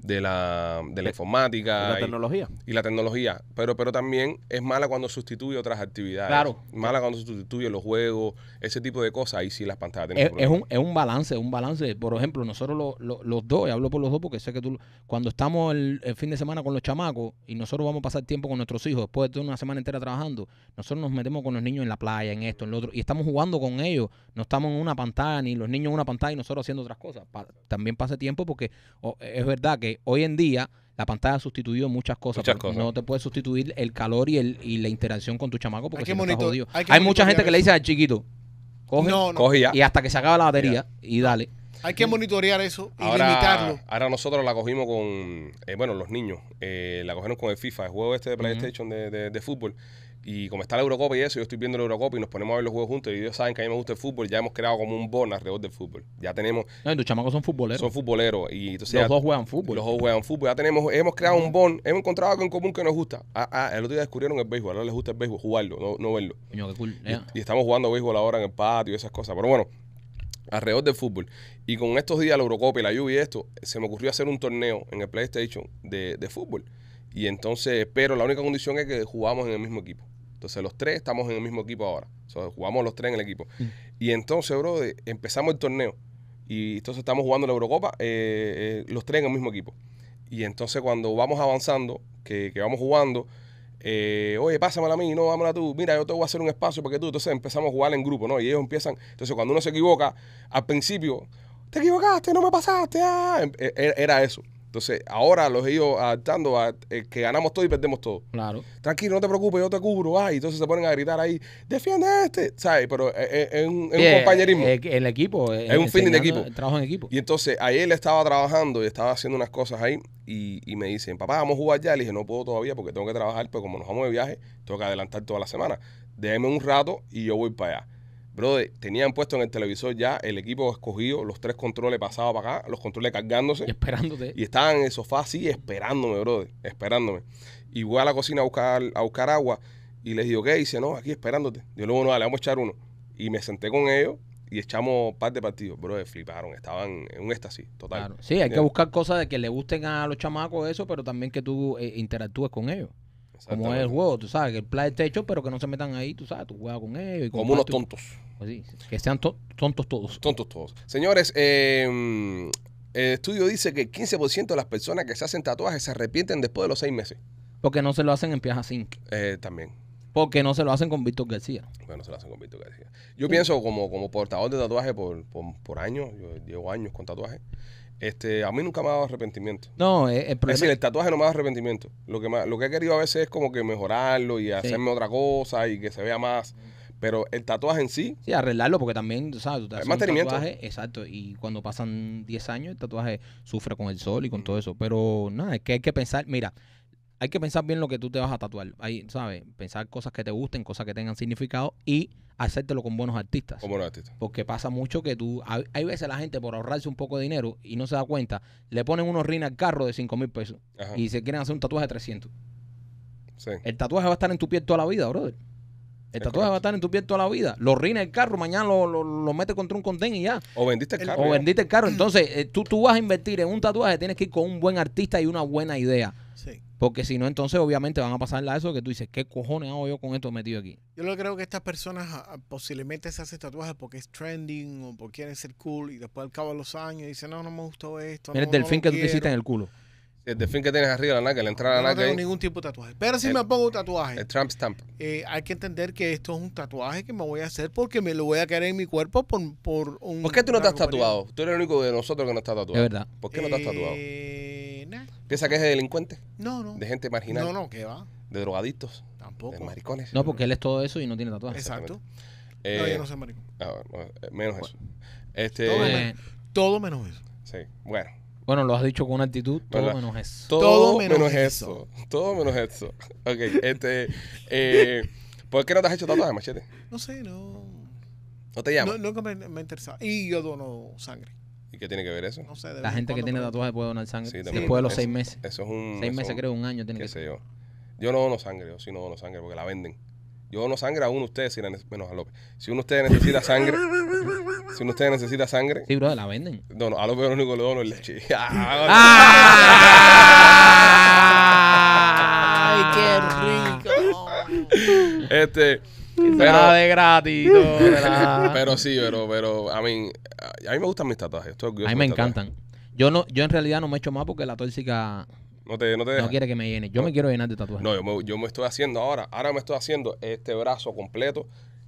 de la, de la informática. Y la tecnología. Y, la tecnología. Pero, pero también es mala cuando sustituye otras actividades. Claro. Mala cuando sustituye los juegos, ese tipo de cosas. Ahí si las pantallas tienen es, un, es un balance, un balance. Por ejemplo, nosotros los dos, y hablo por los dos porque sé que tú, cuando estamos el, fin de semana con los chamacos y nosotros vamos a pasar tiempo con nuestros hijos después de una semana entera trabajando, nosotros nos metemos con los niños en la playa, en esto, en lo otro, y estamos jugando con ellos. No estamos en una pantalla, ni los niños en una pantalla y nosotros haciendo otras cosas. también pasa tiempo porque es verdad que hoy en día la pantalla ha sustituido muchas cosas. No te puede sustituir el calor y, el, y la interacción con tu chamaco porque hay, hay, mucha gente que le dice al chiquito, coge, y hasta que se acaba la batería y dale. Hay que monitorear eso y ahora, limitarlo. Ahora nosotros la cogimos con, eh, bueno, los niños, eh, la cogieron con el FIFA, el juego este de PlayStation de, de, fútbol. Y como está la Eurocopa y eso, yo estoy viendo la Eurocopa y nos ponemos a ver los juegos juntos. Y ellos saben que a mí me gusta el fútbol. Ya hemos creado como un bon alrededor del fútbol. Ya tenemos. No, y tus chamacos son futboleros. Son futboleros. Y los dos juegan fútbol. Los dos juegan fútbol. Ya tenemos, hemos creado un bon Hemos encontrado algo en común que nos gusta. Ah, ah, el otro día descubrieron el béisbol. Ahora les gusta el béisbol, jugarlo, no, verlo. qué cool. Y, estamos jugando béisbol ahora en el patio y esas cosas. Pero bueno, alrededor del fútbol. Y con estos días, la Eurocopa y la lluvia y esto, se me ocurrió hacer un torneo en el PlayStation de, de fútbol. Y entonces, pero la única condición es que jugamos en el mismo equipo. Entonces los tres estamos en el mismo equipo ahora. jugamos los tres en el equipo. Mm. Y entonces, bro, empezamos el torneo. Y entonces estamos jugando la Eurocopa, eh, eh, los tres en el mismo equipo. Y entonces cuando vamos avanzando, que, vamos jugando, eh, oye, pásamela a mí, no, a tú, mira, yo te voy a hacer un espacio para que tú, entonces empezamos a jugar en grupo, ¿no? Y ellos empiezan, entonces cuando uno se equivoca, al principio, te equivocaste, no me pasaste, ah". em, e, e, era eso. Entonces, ahora los he ido adaptando a eh, que ganamos todo y perdemos todo. Claro. Tranquilo, no te preocupes, yo te cubro. Ay, ah, entonces se ponen a gritar ahí, defiende a este, ¿sabes? Pero eh, eh, es, un, compañerismo. el equipo. Es, un fin de equipo. trabajo en equipo. Y entonces, ahí él estaba trabajando y estaba haciendo unas cosas ahí y, y, me dicen, papá, vamos a jugar ya. Le dije, no puedo todavía porque tengo que trabajar, pero pues como nos vamos de viaje, tengo que adelantar toda la semana. Déjeme un rato y yo voy para allá brother tenían puesto en el televisor ya el equipo escogido, los tres controles pasados para acá, los controles cargándose. Y esperándote. Y estaban en el sofá así, esperándome, bro, esperándome. Y voy a la cocina a buscar, a buscar agua y les digo, ¿qué? dice, no, aquí esperándote. Yo luego, no, dale, vamos a echar uno. Y me senté con ellos y echamos par de partidos. Bro, fliparon, estaban en un éxtasis total. Sí, hay que buscar cosas de que le gusten a los chamacos eso, pero también que tú eh, interactúes con ellos. Como es el juego, tú sabes, que el play está hecho, pero que no se metan ahí, tú sabes, tú juegas con ellos. Como unos tontos. Pues que sean tontos todos. Tontos todos. Señores, em, el estudio dice que el 15% de las personas que se hacen tatuajes se arrepienten después de los seis meses. Porque no se lo hacen en Piazza 5. Eh, también. Porque no se lo hacen con Víctor García. Bueno, se lo hacen con Víctor García. Yo pienso como, como portador de tatuaje por, por, años, yo llevo años con tatuajes. Este, a mí nunca me ha dado arrepentimiento. No, eh, Es decir, el tatuaje no me ha dado arrepentimiento. Lo que, me, lo que he querido a veces es como que mejorarlo y hacerme otra cosa y que se vea más. Pero el tatuaje en sí... Sí, arreglarlo porque también, sabes, tú mantenimiento. exacto, y cuando pasan 10 años el tatuaje sufre con el sol y con todo eso. Pero nada, es que hay que pensar, mira, hay que pensar bien lo que tú te vas a tatuar. Ahí, ¿sabes? Pensar cosas que te gusten, cosas que tengan significado y hacértelo con buenos artistas. Con buenos artistas. Porque pasa mucho que tú. Hay, veces la gente, por ahorrarse un poco de dinero y no se da cuenta, le ponen unos rines al carro de 5 mil pesos y se quieren hacer un tatuaje de 300. Sí. El tatuaje va a estar en tu piel toda la vida, brother. El tatuaje va a estar en tu piel toda la vida. Los rines el carro, mañana lo, lo, metes contra un condén y ya. O vendiste el carro. O vendiste el carro. Entonces, eh, tú, tú vas a invertir en un tatuaje, tienes que ir con un buen artista y una buena idea. Porque si no, entonces obviamente van a pasar a eso que tú dices, ¿qué cojones hago yo con esto metido aquí? Yo lo creo que estas personas ah, ah, posiblemente se hacen tatuajes porque es trending o porque quieren ser cool y después al cabo de los años dicen, no, no me gustó esto. Mira el delfín que tú te hiciste en el culo. El delfín que tienes arriba, la naga, la entrada de la naga. No tengo ningún tipo de tatuaje. Pero si me pongo un tatuaje. El Trump Stamp. Eh, hay que entender que esto es un tatuaje que me voy a hacer porque me lo voy a quedar en mi cuerpo por, un. ¿Por qué tú no estás tatuado? Tú eres el único de nosotros que no está tatuado. Es verdad. ¿Por qué no estás tatuado? Eh, ¿Piensa que es de delincuente? No, no. De gente marginal. No, no, que va. De drogadictos. Tampoco. De maricones. No, porque él es todo eso y no tiene tatuajes. Exacto. Eh, no, yo no Ah, eh, menos eso. Este, todo, eh, menos, menos, eso. Sí, bueno. Bueno, lo has dicho con una actitud, todo menos eso. Todo, menos, eso. Todo menos eso. Ok, este... Eh, ¿Por qué no te has hecho tatuajes, machete? No sé, no... ¿No te llamas No, nunca me, me interesaba. Y yo dono sangre qué tiene que ver eso? No sé, la gente que tiene tatuajes puede donar sangre después de los seis meses. Eso es un... Seis meses, creo, un año tiene que ser. yo. no dono sangre, yo sí no dono sangre porque la venden. Yo dono sangre a uno de ustedes, si la menos a López. Si uno de ustedes necesita sangre, si uno de ustedes necesita sangre. Sí, bro, la venden. No, no, a López lo único que le dono es leche. ¡Ay, qué rico! este pero, de gratis. (laughs) pero sí, pero, pero a, mí, a mí me gustan mis tatuajes. a mí me encantan. Yo, no, yo en realidad no me echo más porque la tóxica no, quiere que me llene. Yo me quiero llenar de tatuajes. No, yo me, estoy haciendo ahora. Ahora me estoy haciendo este brazo completo.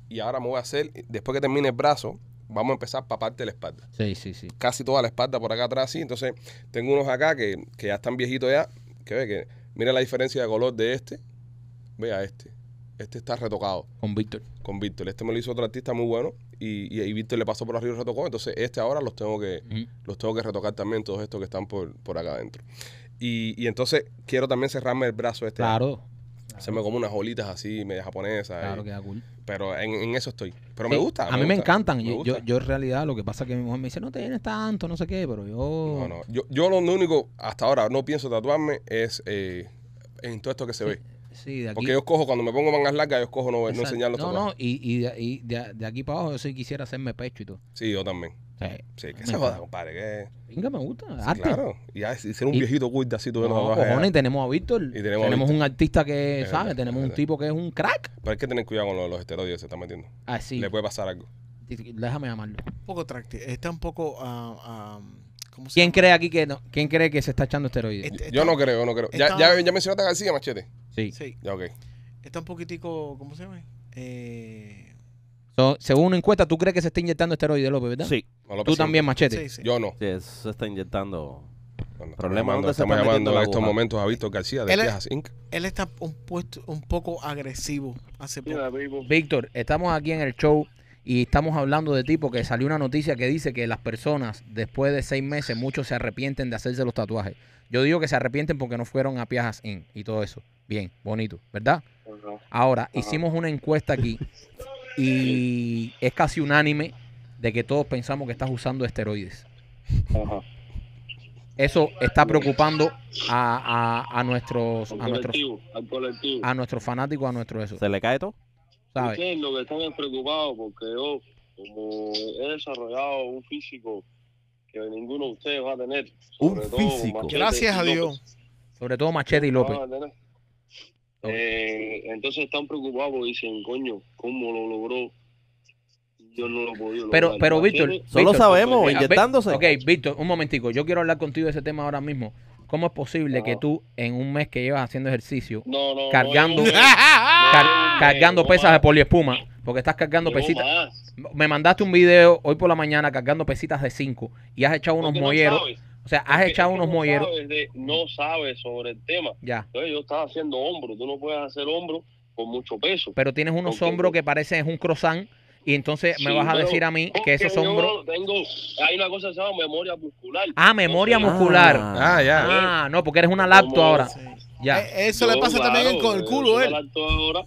Y ahora me voy a hacer, después que termine el brazo, vamos a empezar para parte de la espalda. Sí, sí, sí. Casi toda la espalda por acá atrás, sí. Entonces, tengo unos acá que, que ya están viejitos ya. Que ve que mira la diferencia de color de este. Vea este. Este está retocado. Con Víctor. Con Víctor. Este me lo hizo otro artista muy bueno y, y Víctor le pasó por arriba y retocó. Entonces este ahora los tengo que, los tengo que retocar también, todos estos que están por, acá adentro. Y, y, entonces quiero también cerrarme el brazo este. Claro. Se como unas bolitas así, media japonesas. Eh. Claro, que queda cool. Pero en, eso estoy. Pero me gusta. A mí me, encantan. yo, en realidad lo que pasa es que mi mujer me dice, no te tienes tanto, no sé qué, pero yo... No, no. Yo, lo único, hasta ahora, no pienso tatuarme es eh, en todo esto que se ve. Sí, de aquí. Porque yo cojo cuando me pongo mangas largas, yo cojo no, no enseñar No, no, y, y, de, de, aquí para abajo yo sí quisiera hacerme pecho y todo. Sí, yo también. Sí, sí que se joda, compadre. Que... Venga, me gusta. Claro, y, ser un viejito cuida así, tú no, cojones, tenemos a Víctor. tenemos, un artista que sabe, tenemos un tipo que es un crack. Pero hay que tener cuidado con los, esteroides se están metiendo. Ah, sí. Le puede pasar algo. Déjame llamarlo. Un poco tráctil. Está un poco. Ah, ah, ¿Quién cree aquí que no? ¿Quién cree que se está echando esteroides? yo no creo, no creo. ya, ya, ya mencionaste a García Machete. Sí. Está un poquitico, ¿cómo se llama? Eh, según una encuesta, ¿tú crees que se está inyectando esteroides, López, verdad? Sí. Tú también, Machete. Yo no. se está inyectando. Bueno, Problema, llamando en estos momentos a Víctor García de Él Inc. Él está un, puesto, un poco agresivo hace poco. Víctor, estamos aquí en el show y estamos hablando de ti porque salió una noticia que dice que las personas después de seis meses, muchos se arrepienten de hacerse los tatuajes. Yo digo que se arrepienten porque no fueron a Piajas Inc. y todo eso. Bien, bonito, ¿verdad? Ahora, hicimos una encuesta aquí y es casi unánime de que todos pensamos que estás usando esteroides. Eso está preocupando a, nuestros a a fanáticos, a nuestros eso. ¿Se le cae todo? ¿Sabes? que porque yo oh, como he desarrollado un físico que ninguno de ustedes va a tener, un físico. Gracias a Dios. Sobre todo Machete y López. Eh, entonces están preocupados, y dicen, coño, ¿cómo lo logró? Yo no lo podía lograr. Pero, pero Víctor, solo sabemos, inyectándose. Ok, Víctor, un momentico, yo quiero hablar contigo de ese tema ahora mismo. ¿Cómo es posible que tú en un mes que llevas haciendo ejercicio, cargando, cargando pesas de poliespuma, porque estás cargando pesitas? Me mandaste un video hoy por la mañana cargando pesitas de 5 y has echado unos molleros. O sea, has echado unos no no sabes sobre el tema. Ya. Entonces, yo estaba haciendo hombro. Tú no puedes hacer hombro con mucho peso. Pero tienes unos hombros que parecen un croissant. Y entonces me vas a decir a mí que esos hombros. Tengo, hay una cosa que se llama memoria muscular. Ah, memoria ah. muscular. Ah, ya. Ah, no, porque eres una lacto ahora. Ya. Eh, eso le pasa también con el eh, culo, él. Eh. Ahora,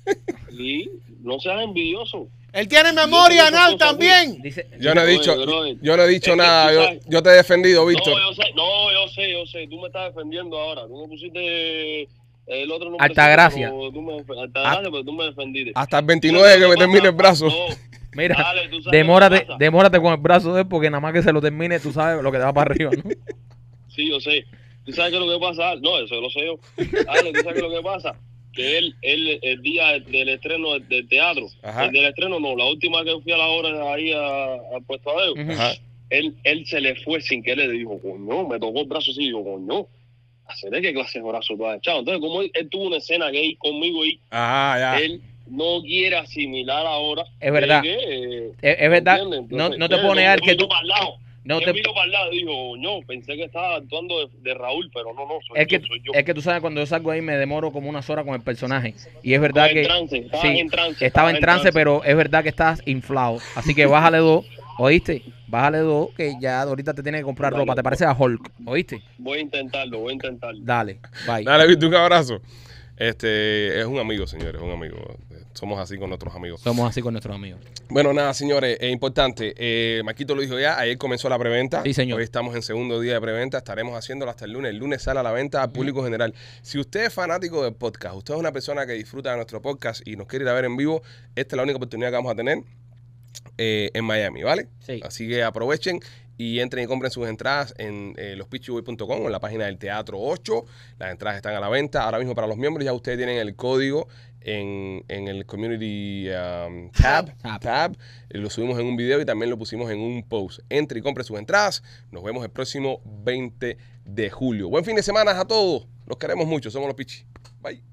y no seas envidioso. Él tiene memoria anal también. yo no he dicho, yo no he dicho nada. Yo, te he defendido, Víctor. No, yo sé, yo sé, Tú me estás defendiendo ahora. Tú me pusiste el otro nombre. Hasta gracias. tú me, ah. pero tú me defendiste. Hasta el 29 que me termine el brazo. (laughs) Mira, demórate, demórate con el brazo de él porque nada más que se lo termine, tú sabes lo que te va para arriba, ¿no? Sí, yo sé. ¿Tú sabes qué es lo que pasa? No, eso lo sé yo. Dale, ¿tú sabes qué lo que pasa? que él, él el día del estreno del teatro, el del estreno no, la última que fui a la hora ahí a, Puerto Puesto Adeo, él, él se le fue sin que le dijo, coño, me tocó el brazo así, y yo, coño, hacerle qué clase de brazo tú has echado. Entonces, como él, tuvo una escena gay conmigo y él no quiere asimilar ahora. Es verdad. Eh, es, verdad. no, te pone eh, al que tú... Para lado no te... para no, pensé que estaba actuando de, Raúl, pero no, no, es que, tú sabes, cuando yo salgo ahí me demoro como unas horas con el personaje. Y es verdad que... estaba, en trance, estaba en trance, pero es verdad que estás inflado. Así que bájale dos, ¿oíste? Bájale dos, que ya ahorita te tiene que comprar ropa. ¿Te parece a Hulk? ¿Oíste? Voy a intentarlo, voy a intentarlo. Dale, bye. Dale, un abrazo. Este, es un amigo, señores, un amigo. Somos así con nuestros amigos. Somos así con nuestros amigos. Bueno, nada, señores, es importante. Eh, Maquito lo dijo ya, ayer comenzó la preventa. Sí, señor. Hoy estamos en segundo día de preventa, estaremos haciéndolo hasta el lunes. El lunes sale a la venta al público general. Si usted es fanático del podcast, usted es una persona que disfruta de nuestro podcast y nos quiere ir a ver en vivo, esta es la única oportunidad que vamos a tener. Eh, en Miami, ¿vale? Sí. Así que aprovechen y entren y compren sus entradas en eh, o en la página del Teatro 8. Las entradas están a la venta. Ahora mismo para los miembros ya ustedes tienen el código en, el community um, tab, tab, eh, Lo subimos en un video y también lo pusimos en un post. Entre y compre sus entradas. Nos vemos el próximo 20 de julio. Buen fin de semana a todos. Los queremos mucho. Somos los Pichi. Bye.